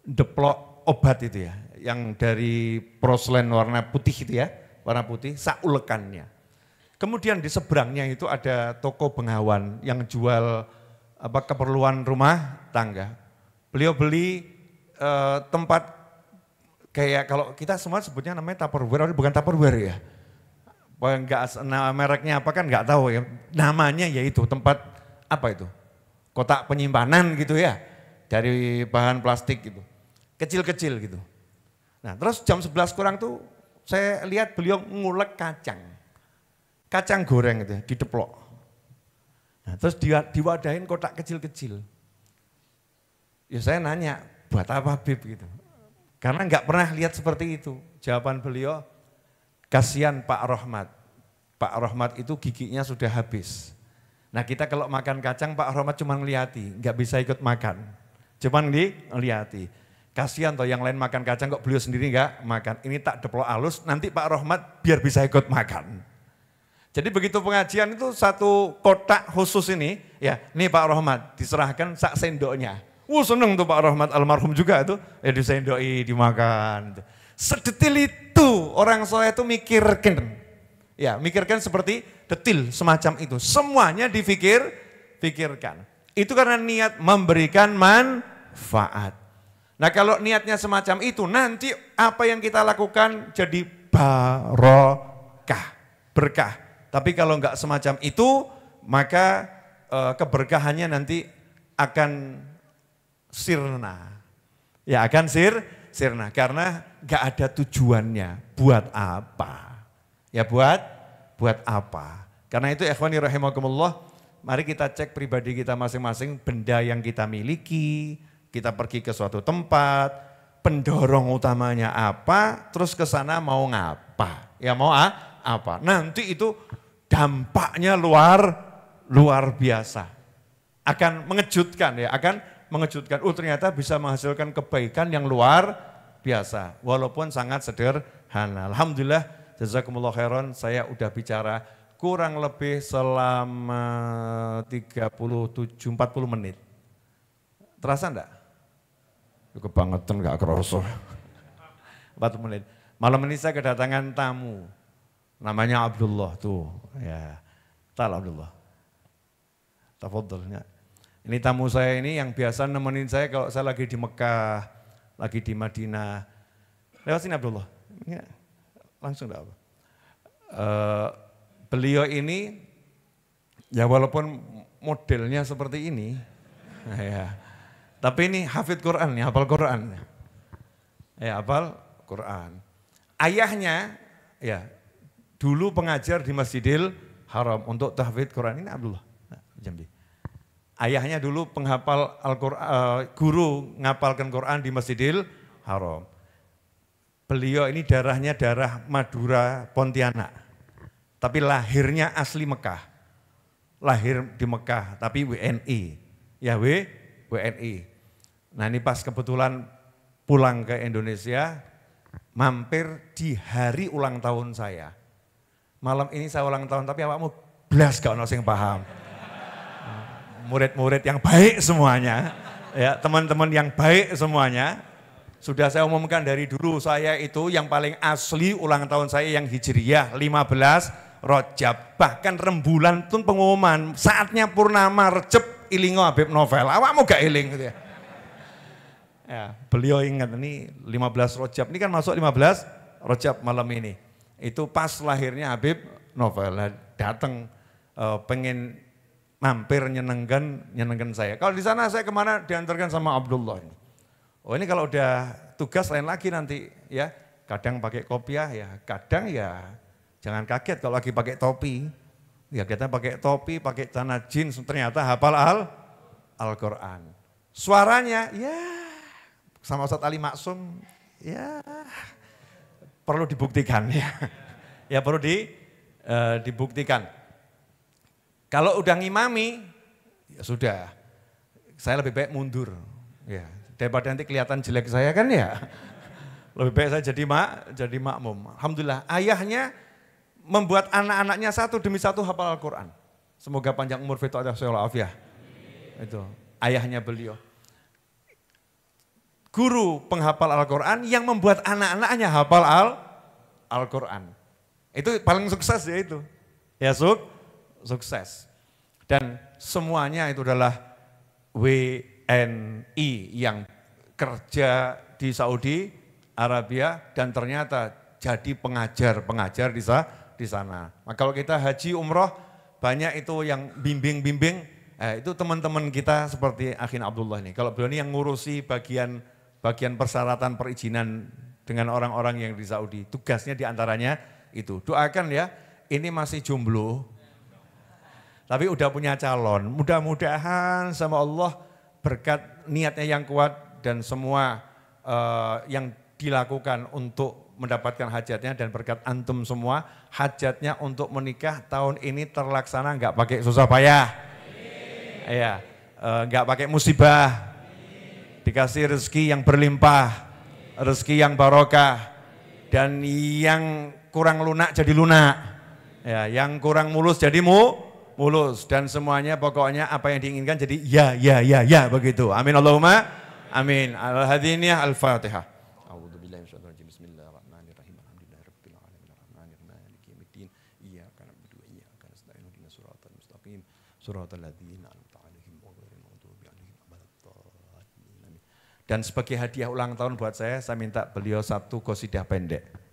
deplok obat itu ya, yang dari proslen warna putih itu ya warna putih, saulekannya. Kemudian di seberangnya itu ada toko bengawan yang jual apa keperluan rumah tangga. Beliau beli e, tempat kayak kalau kita semua sebutnya namanya Tupperware, tapi bukan Tupperware ya. Enggak, nah, mereknya apa kan nggak tahu ya. Namanya yaitu tempat apa itu? Kotak penyimpanan gitu ya. Dari bahan plastik gitu. Kecil-kecil gitu. Nah terus jam 11 kurang tuh saya lihat beliau ngulek kacang. Kacang goreng itu ya, di Nah, terus di, diwadahin kotak kecil-kecil. Ya saya nanya, buat apa Bib gitu. Karena nggak pernah lihat seperti itu. Jawaban beliau, kasihan Pak Rohmat. Pak Rohmat itu giginya sudah habis. Nah kita kalau makan kacang Pak Rohmat cuma ngeliati, nggak bisa ikut makan. Cuman ngeliati. Kasihan toh yang lain makan kacang kok beliau sendiri enggak makan. Ini tak deplo alus, nanti Pak Rohmat biar bisa ikut makan. Jadi begitu pengajian itu satu kotak khusus ini, ya, ini Pak Rohmat diserahkan sak sendoknya. Wuh seneng tuh Pak Rohmat almarhum juga itu, ya disendoi, dimakan. Sedetil itu orang soleh itu mikirkan. Ya, mikirkan seperti detil semacam itu. Semuanya difikir pikirkan. Itu karena niat memberikan manfaat. Nah kalau niatnya semacam itu, nanti apa yang kita lakukan jadi barokah, berkah. Tapi kalau enggak semacam itu, maka e, keberkahannya nanti akan sirna. Ya akan sir, sirna karena enggak ada tujuannya. Buat apa? Ya buat, buat apa? Karena itu ikhwani rahimahumullah, mari kita cek pribadi kita masing-masing, benda yang kita miliki, kita pergi ke suatu tempat, pendorong utamanya apa, terus ke sana mau ngapa? Ya mau ah, apa? Nanti itu dampaknya luar luar biasa. Akan mengejutkan ya, akan mengejutkan. Oh ternyata bisa menghasilkan kebaikan yang luar biasa. Walaupun sangat sederhana. Alhamdulillah, jazakumullah khairan, saya udah bicara kurang lebih selama 37-40 menit. Terasa enggak? kebangetan gak kerasa. 40 menit. Malam ini saya kedatangan tamu. Namanya Abdullah tuh. Ya. Tal Abdullah. Tafadhol. Ya. Ini tamu saya ini yang biasa nemenin saya kalau saya lagi di Mekah, lagi di Madinah. Lewat sini Abdullah. Ya. Langsung enggak apa. Uh, beliau ini ya walaupun modelnya seperti ini, ya, tapi ini hafid Quran, ya, hafal Quran. Ya, eh, hafal Quran. Ayahnya ya dulu pengajar di Masjidil Haram untuk tahfidz Quran ini Abdullah nah, Jambi. Ayahnya dulu penghafal Al-Quran, uh, guru ngapalkan Quran di Masjidil Haram. Beliau ini darahnya darah Madura Pontianak. Tapi lahirnya asli Mekah. Lahir di Mekah tapi WNI. Ya W, WNI. Nah ini pas kebetulan pulang ke Indonesia, mampir di hari ulang tahun saya. Malam ini saya ulang tahun, tapi awakmu belas gak ono sing paham. Murid-murid yang baik semuanya, ya teman-teman yang baik semuanya. Sudah saya umumkan dari dulu, saya itu yang paling asli ulang tahun saya yang Hijriyah 15 Rojab. Bahkan rembulan pun pengumuman, saatnya Purnama Recep Ilingo Habib Novel. Awakmu gak iling gitu ya. Ya, beliau ingat ini 15 Rojab, ini kan masuk 15 Rojab malam ini. Itu pas lahirnya Habib Novel datang uh, eh, pengen mampir nyenengkan nyenengkan saya. Kalau di sana saya kemana diantarkan sama Abdullah. Oh ini kalau udah tugas lain lagi nanti ya. Kadang pakai kopiah ya, kadang ya jangan kaget kalau lagi pakai topi. Ya kita pakai topi, pakai celana jeans ternyata hafal al Al-Qur'an. Suaranya ya sama Ustadz Ali Maksum ya perlu dibuktikan ya. Ya perlu di uh, dibuktikan. Kalau udah ngimami ya sudah. Saya lebih baik mundur ya daripada nanti kelihatan jelek saya kan ya. Lebih baik saya jadi mak, jadi makmum. Alhamdulillah ayahnya membuat anak-anaknya satu demi satu hafal Al-Qur'an. Semoga panjang umur fitoh dan ya, Itu ayahnya beliau guru penghafal Al-Quran yang membuat anak-anaknya hafal Al Al-Quran. Itu paling sukses ya itu. Ya suk, sukses. Dan semuanya itu adalah WNI yang kerja di Saudi Arabia dan ternyata jadi pengajar-pengajar di, di sana. Nah, kalau kita haji umroh banyak itu yang bimbing-bimbing, eh, itu teman-teman kita seperti Akhin Abdullah ini Kalau beliau ini yang ngurusi bagian bagian persyaratan perizinan dengan orang-orang yang di Saudi. Tugasnya diantaranya itu. Doakan ya, ini masih jomblo, tapi udah punya calon. Mudah-mudahan sama Allah berkat niatnya yang kuat dan semua uh, yang dilakukan untuk mendapatkan hajatnya dan berkat antum semua hajatnya untuk menikah tahun ini terlaksana nggak pakai susah payah, iya eh, nggak pakai musibah, dikasih rezeki yang berlimpah, rezeki yang barokah, dan yang kurang lunak jadi lunak. Ya, yang kurang mulus jadi mu, mulus dan semuanya pokoknya apa yang diinginkan jadi ya ya ya ya begitu. Amin Allahumma. Amin. Al hadiniyah al Fatihah. al-Ladin Dan sebagai hadiah ulang tahun buat saya, saya minta beliau satu kosidah pendek.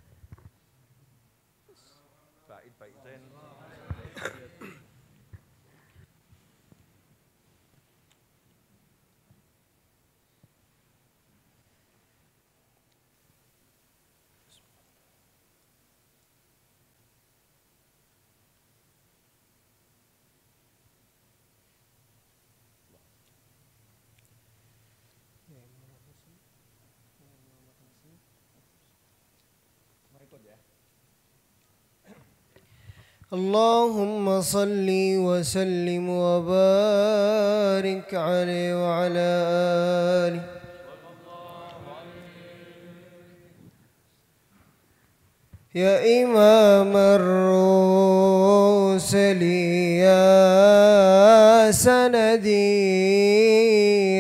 اللهم صل وسلم وبارك عليه وعلى آله يا إمام الرسل يا سندي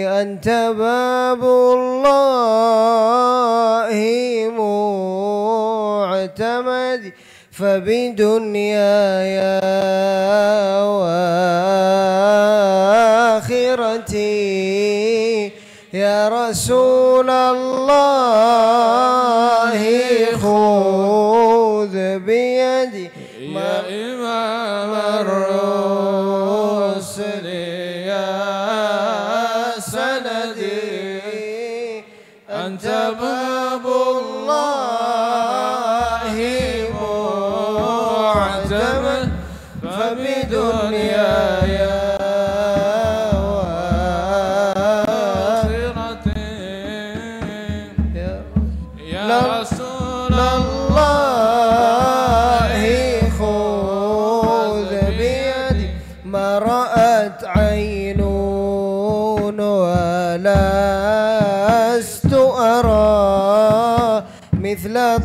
أنت باب الله فبدنياي وآخرتي يا رسول الله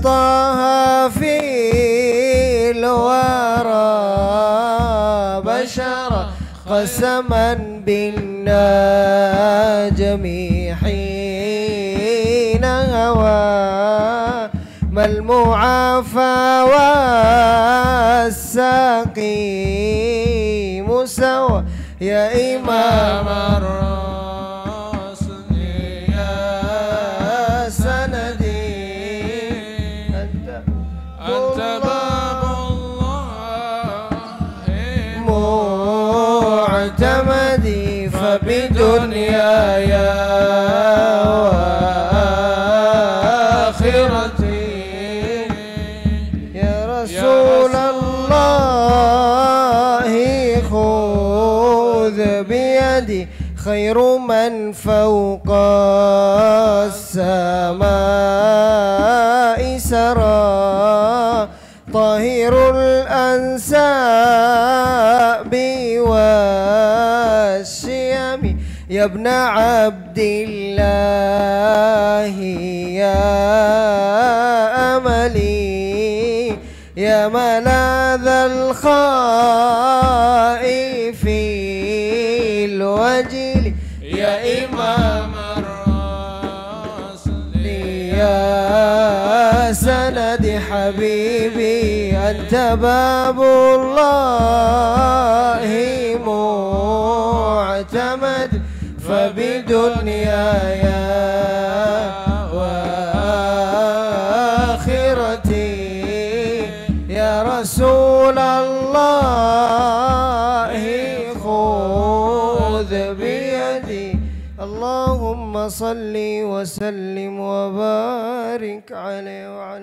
طه في الورى بشرا قسما بالنجم حين هوى ما المعافى والسقيم سوى يا إمام الرحمن خير من فوق السماء سرى طاهر الأنساب والشيم يا ابن عبد الله يا أملي يا ملاذ الخاطر حبيبي أنت باب الله معتمد فبدنياي وآخرتي يا رسول الله خذ بيدي اللهم صلي وسلم وبارك عليه وعلى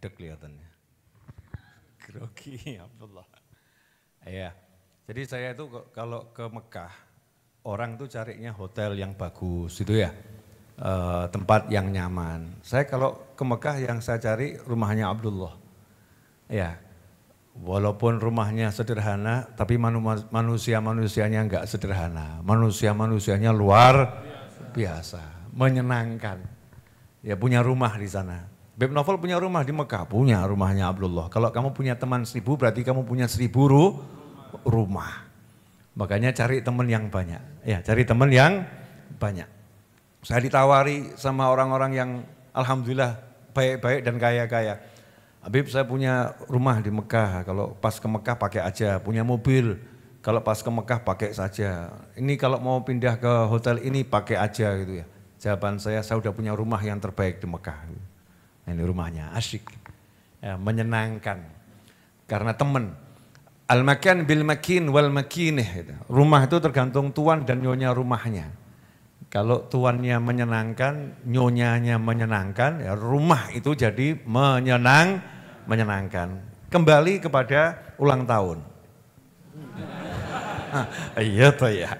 gede kelihatannya. Grogi Abdullah. Iya. Jadi saya itu kalau ke Mekah, orang tuh carinya hotel yang bagus itu ya. E, tempat yang nyaman. Saya kalau ke Mekah yang saya cari rumahnya Abdullah. Ya. Walaupun rumahnya sederhana, tapi manusia-manusianya enggak sederhana. Manusia-manusianya luar biasa, menyenangkan. Ya punya rumah di sana. Beb Novel punya rumah di Mekah, punya rumahnya Abdullah. Kalau kamu punya teman seribu berarti kamu punya seribu ru rumah. Makanya cari teman yang banyak. Ya cari teman yang banyak. Saya ditawari sama orang-orang yang Alhamdulillah baik-baik dan kaya-kaya. Habib saya punya rumah di Mekah, kalau pas ke Mekah pakai aja, punya mobil, kalau pas ke Mekah pakai saja. Ini kalau mau pindah ke hotel ini pakai aja gitu ya. Jawaban saya, saya sudah punya rumah yang terbaik di Mekah. Gitu. Nah, ini rumahnya asyik, ya, menyenangkan. Karena temen Al-makan bil makin wal makin gitu. Rumah itu tergantung tuan dan nyonya rumahnya. Kalau tuannya menyenangkan, nyonyanya menyenangkan, ya rumah itu jadi menyenang, menyenangkan. Kembali kepada ulang tahun. iya toh ya.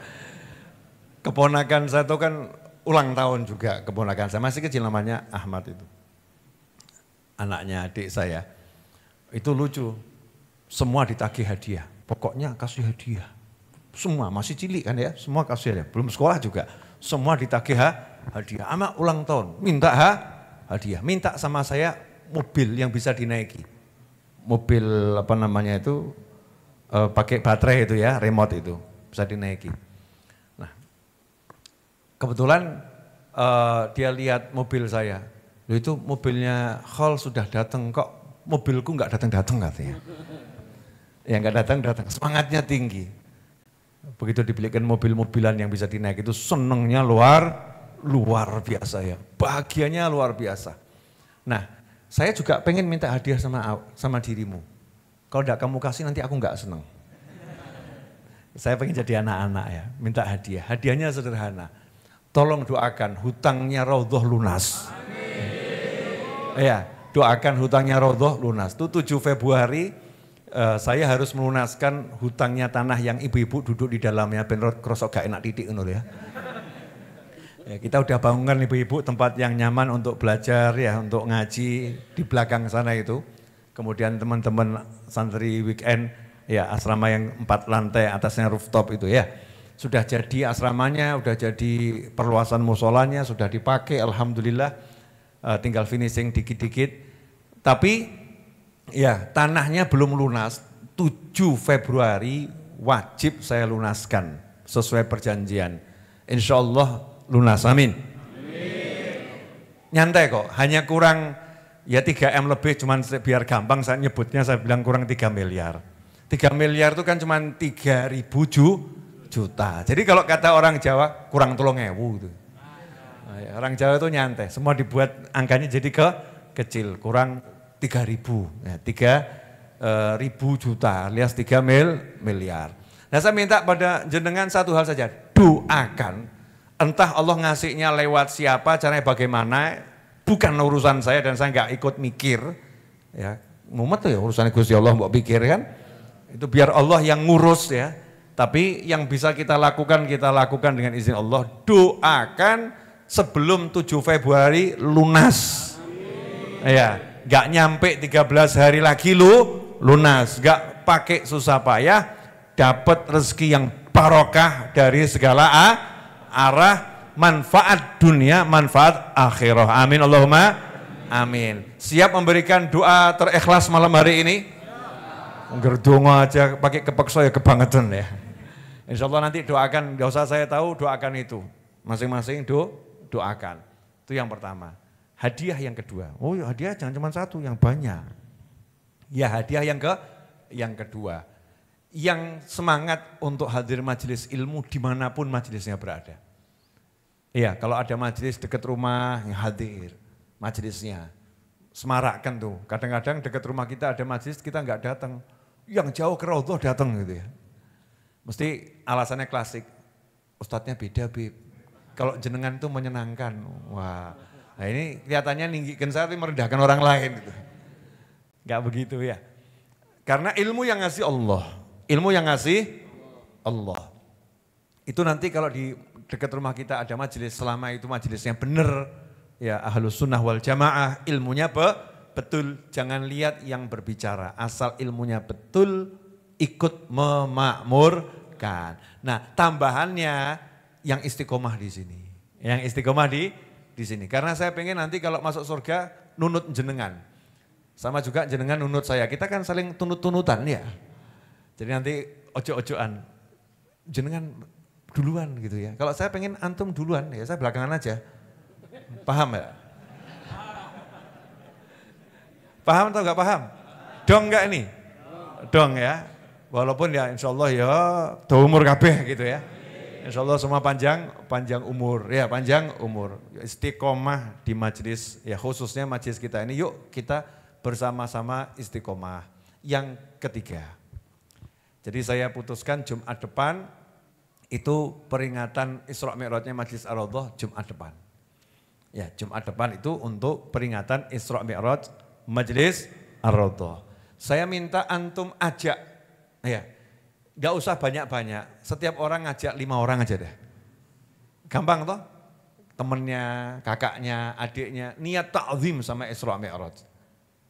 Keponakan satu kan ulang tahun juga keponakan saya masih kecil namanya Ahmad itu anaknya adik saya. Itu lucu, semua ditagih hadiah. Pokoknya kasih hadiah. Semua, masih cilik kan ya, semua kasih hadiah. Belum sekolah juga, semua ditagih hadiah. Ama ulang tahun, minta ha? hadiah. Minta sama saya mobil yang bisa dinaiki. Mobil apa namanya itu, e, pakai baterai itu ya, remote itu, bisa dinaiki. Nah, kebetulan e, dia lihat mobil saya, Lu itu mobilnya Hall sudah datang kok mobilku nggak datang-datang katanya. Ya nggak datang datang semangatnya tinggi. Begitu dibelikan mobil-mobilan yang bisa dinaik itu senengnya luar luar biasa ya. Bahagianya luar biasa. Nah, saya juga pengen minta hadiah sama sama dirimu. Kalau tidak kamu kasih nanti aku nggak seneng. Saya pengen jadi anak-anak ya, minta hadiah. Hadiahnya sederhana. Tolong doakan hutangnya Raudhoh lunas. Amin. Iya, doakan hutangnya rodoh lunas. Itu 7 Februari uh, saya harus melunaskan hutangnya tanah yang ibu-ibu duduk di dalamnya benrot krosok gak enak titik nol ya. ya. kita udah bangunkan ibu-ibu tempat yang nyaman untuk belajar ya, untuk ngaji di belakang sana itu. Kemudian teman-teman santri weekend ya asrama yang empat lantai atasnya rooftop itu ya. Sudah jadi asramanya, sudah jadi perluasan musolanya, sudah dipakai alhamdulillah uh, tinggal finishing dikit-dikit. Tapi ya tanahnya belum lunas, 7 Februari wajib saya lunaskan sesuai perjanjian. Insya Allah lunas, amin. amin. Nyantai kok, hanya kurang ya 3M lebih, cuman biar gampang saya nyebutnya saya bilang kurang 3 miliar. 3 miliar itu kan cuman 3 ribu juta. Jadi kalau kata orang Jawa kurang tolong ewu gitu. Ah, iya. Orang Jawa itu nyantai, semua dibuat angkanya jadi ke kecil, kurang ribu, ya, 3 eh, ribu juta alias 3 mil miliar. Nah saya minta pada jenengan satu hal saja, doakan entah Allah ngasihnya lewat siapa, caranya bagaimana, bukan urusan saya dan saya nggak ikut mikir. Ya, mumet tuh ya urusan Gusti Allah mau pikir kan. Itu biar Allah yang ngurus ya. Tapi yang bisa kita lakukan, kita lakukan dengan izin Allah. Doakan sebelum 7 Februari lunas. ya, nggak nyampe 13 hari lagi lu lunas, nggak pakai susah payah, dapat rezeki yang barokah dari segala a, arah manfaat dunia, manfaat akhirah. Amin Allahumma. Amin. Siap memberikan doa terikhlas malam hari ini? Gerdung aja pakai kepeksa ya kebangetan ya. Insya Allah nanti doakan, gak usah saya tahu, doakan itu. Masing-masing do, doakan. Itu yang pertama. Hadiah yang kedua. Oh ya hadiah jangan cuma satu, yang banyak. Ya hadiah yang ke yang kedua. Yang semangat untuk hadir majelis ilmu dimanapun majelisnya berada. Iya, kalau ada majelis dekat rumah, yang hadir majelisnya. Semarakkan tuh. Kadang-kadang dekat rumah kita ada majelis kita nggak datang. Yang jauh ke Allah datang gitu ya. Mesti alasannya klasik. Ustadznya beda, Bib. Kalau jenengan tuh menyenangkan. Wah, nah ini kelihatannya ninggikan saya tapi merendahkan orang lain. Gitu. Gak begitu ya. Karena ilmu yang ngasih Allah. Ilmu yang ngasih Allah. Itu nanti kalau di dekat rumah kita ada majelis, selama itu majelisnya benar, ya ahlus sunnah wal jamaah, ilmunya apa? Betul, jangan lihat yang berbicara, asal ilmunya betul, ikut memakmurkan. Nah tambahannya yang istiqomah di sini. Yang istiqomah di di sini. Karena saya pengen nanti kalau masuk surga nunut jenengan. Sama juga jenengan nunut saya. Kita kan saling tunut-tunutan ya. Jadi nanti ojo-ojoan. Jenengan duluan gitu ya. Kalau saya pengen antum duluan ya saya belakangan aja. Paham ya? Paham atau enggak paham? Dong nggak ini? Dong ya. Walaupun ya insya Allah ya umur kabeh gitu ya insya Allah semua panjang, panjang umur. Ya panjang umur. Istiqomah di majelis, ya khususnya majelis kita ini. Yuk kita bersama-sama istiqomah. Yang ketiga. Jadi saya putuskan Jumat depan itu peringatan Isra Mi'rajnya Majelis ar Jumat depan. Ya, Jumat depan itu untuk peringatan Isra Mi'raj Majelis ar -Rodoh. Saya minta antum ajak ya, Gak usah banyak-banyak, setiap orang ngajak lima orang aja deh. Gampang toh? Temennya, kakaknya, adiknya, niat ta'zim sama Isra Mi'raj.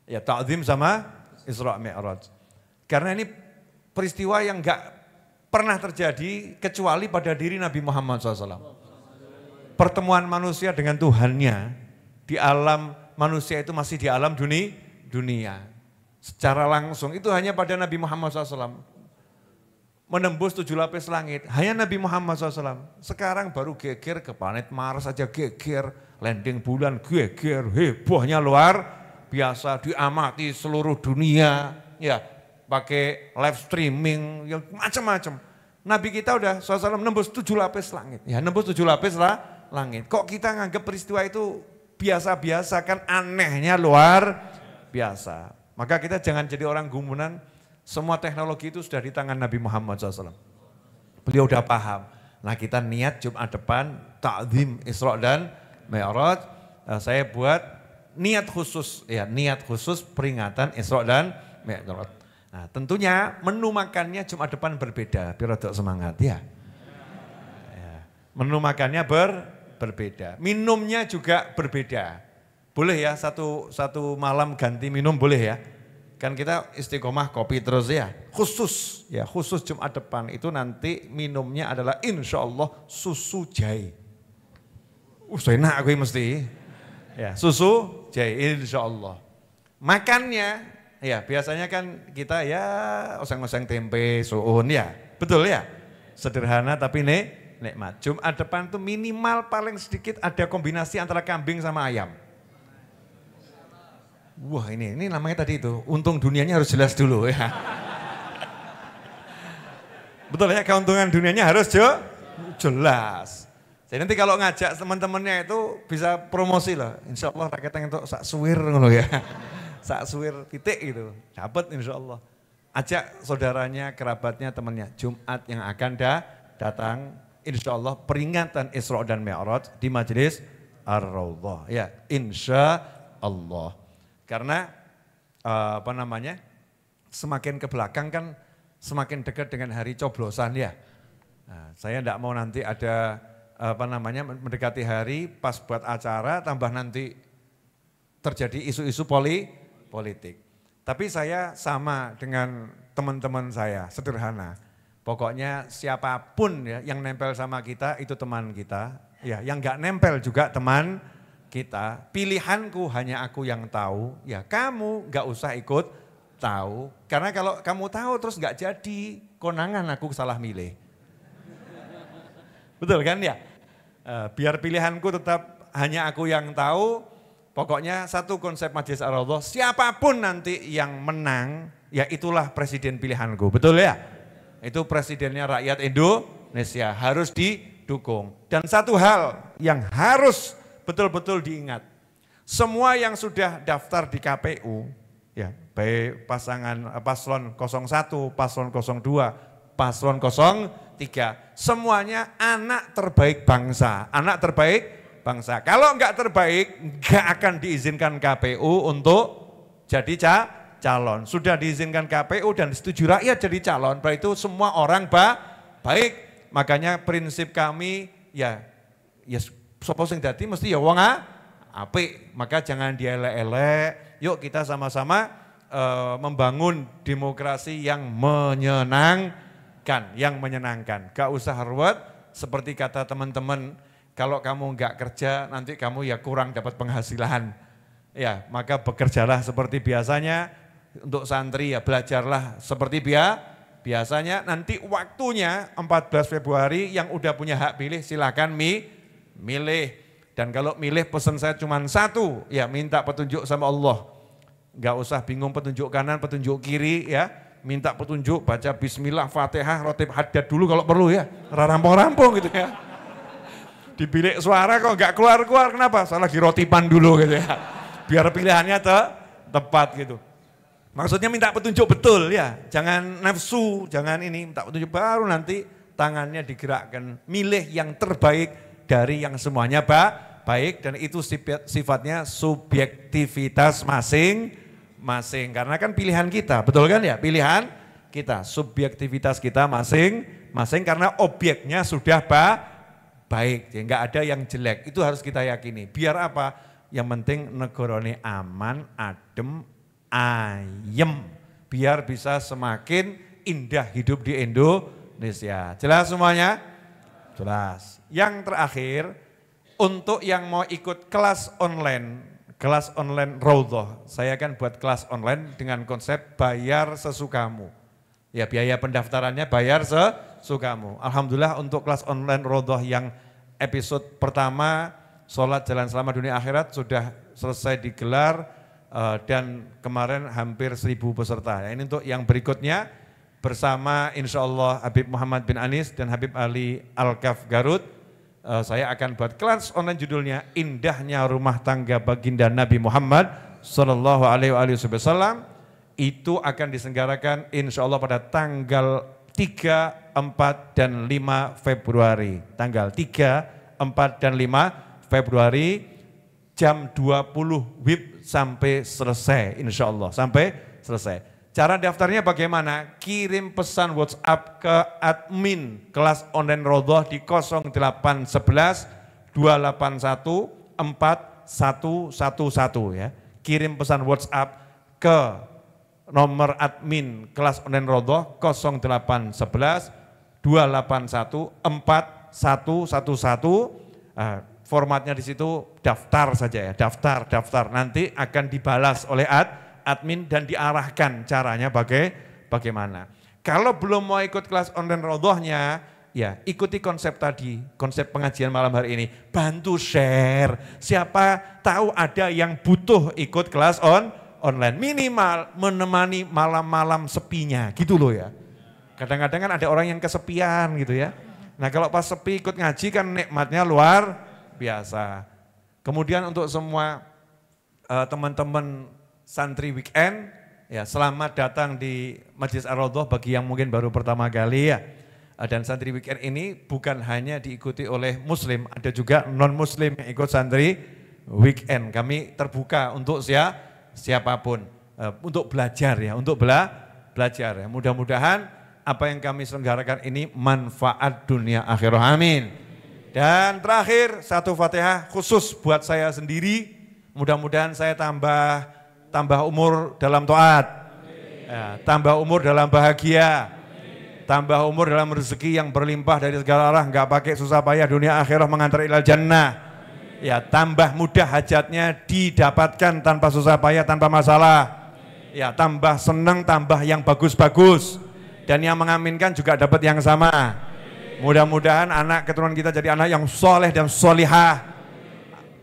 Ya ta'zim sama Isra Mi'raj. Karena ini peristiwa yang gak pernah terjadi kecuali pada diri Nabi Muhammad SAW. Pertemuan manusia dengan Tuhannya di alam manusia itu masih di alam dunia. dunia secara langsung itu hanya pada Nabi Muhammad SAW menembus tujuh lapis langit. Hanya Nabi Muhammad SAW. Sekarang baru geger ke planet Mars aja geger. Landing bulan geger, hebohnya luar biasa. Diamati seluruh dunia. Ya, pakai live streaming, yang macam-macam. Nabi kita udah SAW menembus tujuh lapis langit. Ya, menembus tujuh lapis lah langit. Kok kita nganggap peristiwa itu biasa-biasa kan anehnya luar biasa. Maka kita jangan jadi orang gumunan semua teknologi itu sudah di tangan Nabi Muhammad SAW. Beliau sudah paham. Nah kita niat Jumat depan ta'zim Isra dan Mi'raj. Eh, saya buat niat khusus ya niat khusus peringatan Isra dan Mi'raj. Nah tentunya menu makannya Jumat depan berbeda. Biar semangat ya. ya. Menu makannya ber, berbeda. Minumnya juga berbeda. Boleh ya satu satu malam ganti minum boleh ya. Kan kita istiqomah kopi terus ya. Khusus ya khusus Jumat depan itu nanti minumnya adalah insya Allah susu jahe. Uh, so enak aku mesti. Ya susu jahe insya Allah. Makannya ya biasanya kan kita ya oseng-oseng tempe suun ya. Betul ya? Sederhana tapi nih nikmat. Jumat depan itu minimal paling sedikit ada kombinasi antara kambing sama ayam. Wah ini, ini namanya tadi itu, untung dunianya harus jelas dulu ya. Betul ya, keuntungan dunianya harus jo jelas. Jadi nanti kalau ngajak teman-temannya itu bisa promosi lah. Insya Allah rakyat yang itu sak suwir ngeluh ya. Sak suwir titik gitu, dapat insya Allah. Ajak saudaranya, kerabatnya, temannya. Jumat yang akan dah datang, insya Allah peringatan Isra dan Mi'raj di majelis Ar-Rawdah. Ya, insya Allah. Karena uh, apa namanya? Semakin ke belakang kan semakin dekat dengan hari coblosan ya. Nah, saya tidak mau nanti ada apa namanya mendekati hari pas buat acara tambah nanti terjadi isu-isu poli politik. Tapi saya sama dengan teman-teman saya sederhana. Pokoknya siapapun ya yang nempel sama kita itu teman kita. Ya, yang nggak nempel juga teman kita, pilihanku hanya aku yang tahu, ya kamu gak usah ikut tahu. Karena kalau kamu tahu terus gak jadi, konangan aku salah milih. Betul kan ya? Eh, biar pilihanku tetap hanya aku yang tahu, pokoknya satu konsep Majelis Allah, siapapun nanti yang menang, ya itulah presiden pilihanku. Betul ya? Itu presidennya rakyat Indonesia, harus didukung. Dan satu hal yang harus betul-betul diingat. Semua yang sudah daftar di KPU, ya baik pasangan eh, paslon 01, paslon 02, paslon 03, semuanya anak terbaik bangsa, anak terbaik bangsa. Kalau enggak terbaik, enggak akan diizinkan KPU untuk jadi ca calon. Sudah diizinkan KPU dan setuju rakyat jadi calon. Berarti itu semua orang ba baik. Makanya prinsip kami ya ya sopo sing dadi mesti ya wong ah, apik. Maka jangan dielek-elek. Yuk kita sama-sama uh, membangun demokrasi yang menyenangkan, yang menyenangkan. Gak usah ruwet seperti kata teman-teman, kalau kamu nggak kerja nanti kamu ya kurang dapat penghasilan. Ya, maka bekerjalah seperti biasanya untuk santri ya belajarlah seperti biasa biasanya nanti waktunya 14 Februari yang udah punya hak pilih silakan mi milih. Dan kalau milih pesan saya cuma satu, ya minta petunjuk sama Allah. Gak usah bingung petunjuk kanan, petunjuk kiri ya. Minta petunjuk, baca bismillah, fatihah, rotib haddad dulu kalau perlu ya. Rampung-rampung gitu ya. Di bilik suara kok gak keluar-keluar, kenapa? Saya lagi rotipan dulu gitu ya. Biar pilihannya te tepat gitu. Maksudnya minta petunjuk betul ya. Jangan nafsu, jangan ini, minta petunjuk baru nanti tangannya digerakkan. Milih yang terbaik dari yang semuanya ba baik dan itu sifatnya subjektivitas masing-masing. Karena kan pilihan kita, betul kan ya? Pilihan kita, subjektivitas kita masing-masing karena objeknya sudah ba baik. ya enggak ada yang jelek. Itu harus kita yakini. Biar apa? Yang penting negoroni aman, adem, ayem. Biar bisa semakin indah hidup di Indonesia. Jelas semuanya? Jelas yang terakhir, untuk yang mau ikut kelas online, kelas online Raudhah, saya akan buat kelas online dengan konsep bayar sesukamu. Ya biaya pendaftarannya bayar sesukamu. Alhamdulillah untuk kelas online Raudhah yang episode pertama, sholat jalan selama dunia akhirat sudah selesai digelar, eh, dan kemarin hampir seribu peserta. Ya, ini untuk yang berikutnya bersama insya Allah Habib Muhammad bin Anis dan Habib Ali Al-Kaf Garut uh, saya akan buat kelas online judulnya Indahnya Rumah Tangga Baginda Nabi Muhammad Sallallahu Alaihi Wasallam itu akan disenggarakan insya Allah pada tanggal 3, 4, dan 5 Februari. Tanggal 3, 4, dan 5 Februari jam 20 WIB sampai selesai insya Allah. Sampai selesai. Cara daftarnya bagaimana? Kirim pesan WhatsApp ke admin kelas online Rodoh di 0811 281 4111 ya. Kirim pesan WhatsApp ke nomor admin kelas online Rodoh 0811 281 4111 uh, formatnya di situ daftar saja ya, daftar, daftar. Nanti akan dibalas oleh ad admin dan diarahkan caranya bagai, bagaimana. Kalau belum mau ikut kelas online rodohnya, ya ikuti konsep tadi, konsep pengajian malam hari ini. Bantu share, siapa tahu ada yang butuh ikut kelas on online. Minimal menemani malam-malam sepinya, gitu loh ya. Kadang-kadang kan ada orang yang kesepian gitu ya. Nah kalau pas sepi ikut ngaji kan nikmatnya luar biasa. Kemudian untuk semua eh, teman -teman Santri Weekend. Ya, selamat datang di Majelis Ar-Rodhoh bagi yang mungkin baru pertama kali ya. Eh, dan Santri Weekend ini bukan hanya diikuti oleh muslim, ada juga non-muslim yang ikut Santri Weekend. Kami terbuka untuk siap siapapun, eh, untuk belajar ya, untuk bela, belajar ya. Mudah-mudahan apa yang kami selenggarakan ini manfaat dunia akhirah. Amin. Dan terakhir satu fatihah khusus buat saya sendiri. Mudah-mudahan saya tambah tambah umur dalam toat, ya, tambah umur dalam bahagia, tambah umur dalam rezeki yang berlimpah dari segala arah, nggak pakai susah payah dunia akhirah mengantar ilal jannah. Ya, tambah mudah hajatnya didapatkan tanpa susah payah, tanpa masalah. Ya, tambah senang, tambah yang bagus-bagus. Dan yang mengaminkan juga dapat yang sama. Mudah-mudahan anak keturunan kita jadi anak yang soleh dan solihah.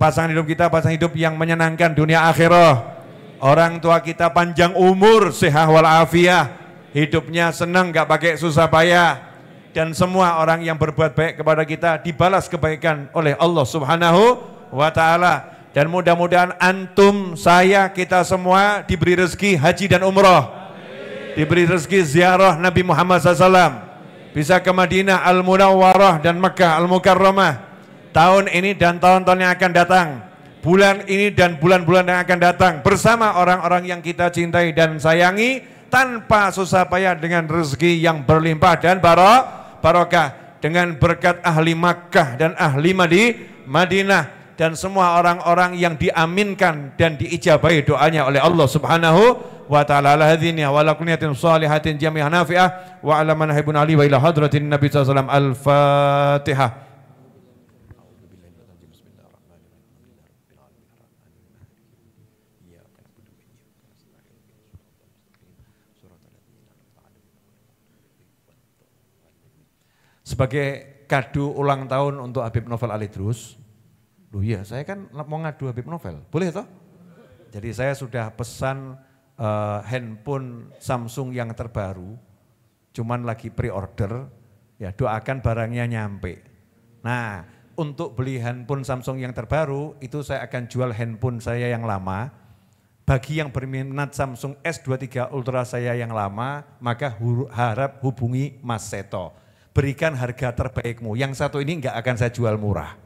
Pasangan hidup kita, pasangan hidup yang menyenangkan dunia akhirah Orang tua kita panjang umur, sehat walafiat, hidupnya senang, gak pakai susah payah. Dan semua orang yang berbuat baik kepada kita dibalas kebaikan oleh Allah Subhanahu wa taala. Dan mudah-mudahan antum, saya, kita semua diberi rezeki haji dan umroh. Diberi rezeki ziarah Nabi Muhammad SAW. Bisa ke Madinah Al-Munawwarah dan Mekah Al-Mukarramah. Tahun ini dan tahun-tahun yang akan datang bulan ini dan bulan-bulan yang akan datang bersama orang-orang yang kita cintai dan sayangi tanpa susah payah dengan rezeki yang berlimpah dan barok barokah dengan berkat ahli Makkah dan ahli Madi, Madinah dan semua orang-orang yang diaminkan dan diijabahi doanya oleh Allah Subhanahu wa taala ala hadhihi wa salihatin jami'an nafi'ah wa ala ali wa ila hadratin nabi sallallahu al-fatihah sebagai kado ulang tahun untuk Habib Novel Alidrus. Loh iya, saya kan mau ngadu Habib Novel. Boleh toh? Jadi saya sudah pesan uh, handphone Samsung yang terbaru. Cuman lagi pre-order. Ya doakan barangnya nyampe. Nah, untuk beli handphone Samsung yang terbaru itu saya akan jual handphone saya yang lama. Bagi yang berminat Samsung S23 Ultra saya yang lama, maka harap hubungi Mas Seto berikan harga terbaikmu. Yang satu ini enggak akan saya jual murah.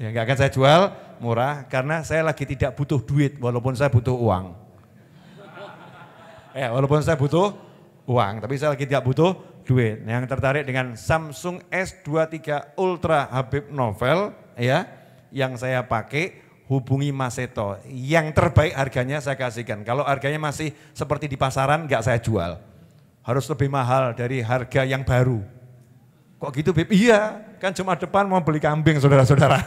Ya, enggak akan saya jual murah karena saya lagi tidak butuh duit walaupun saya butuh uang. Ya, walaupun saya butuh uang, tapi saya lagi tidak butuh duit. Yang tertarik dengan Samsung S23 Ultra Habib Novel ya, yang saya pakai hubungi Mas Seto. Yang terbaik harganya saya kasihkan. Kalau harganya masih seperti di pasaran, enggak saya jual. Harus lebih mahal dari harga yang baru. Kok gitu Bib? Iya, kan cuma depan mau beli kambing saudara-saudara.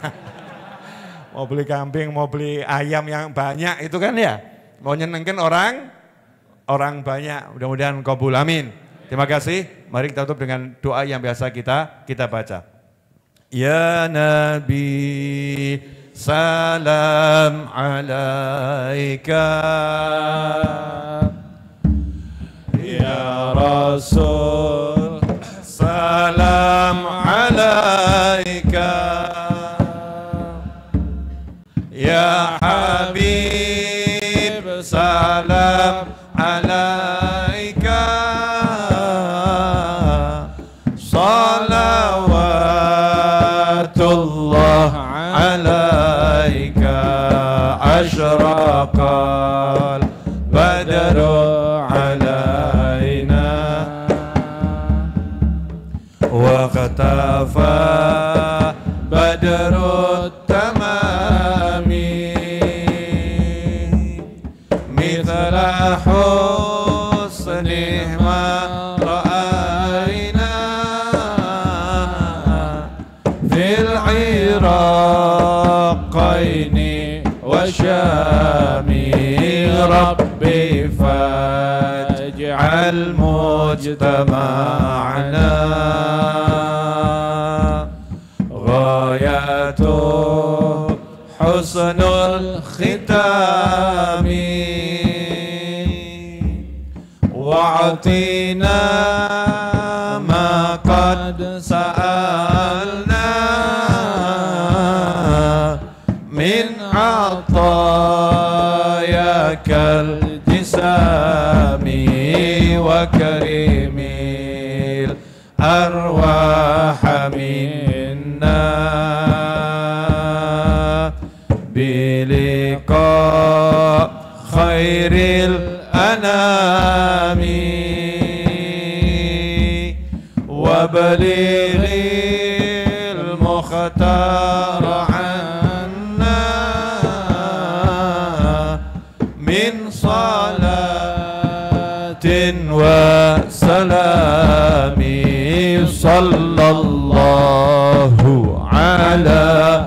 mau beli kambing, mau beli ayam yang banyak itu kan ya. Mau nyenengin orang, orang banyak. Mudah-mudahan kabul amin. Terima kasih. Mari kita tutup dengan doa yang biasa kita kita baca. Ya Nabi salam alaika Ya Rasul السلام عليك يا حبيب سلام عليك صلوات الله عليك أشرق المصطفى بدر التمام مثل حسن ما رأينا في العراقين والشام ربي فاجعل المجتمع حسن الختام واعطينا ما قد سألنا من عطاياك الجسام وكريم الأرواح منا لقاء خير الأنام وبلغي المختار عنا من صلاة وسلام صلى الله على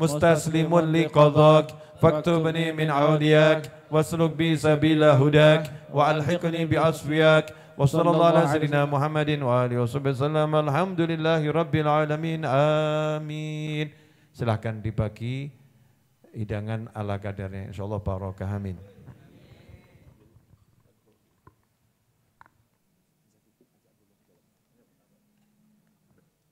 مستسلم لقضاك فاكتبني من عولياك واسلك بي سبيل هداك وألحقني بأصفياك وصلى الله على سيدنا محمد وآله وصحبه وسلم الحمد لله رب العالمين آمين silahkan dibagi hidangan ala kadarnya insyaallah barokah amin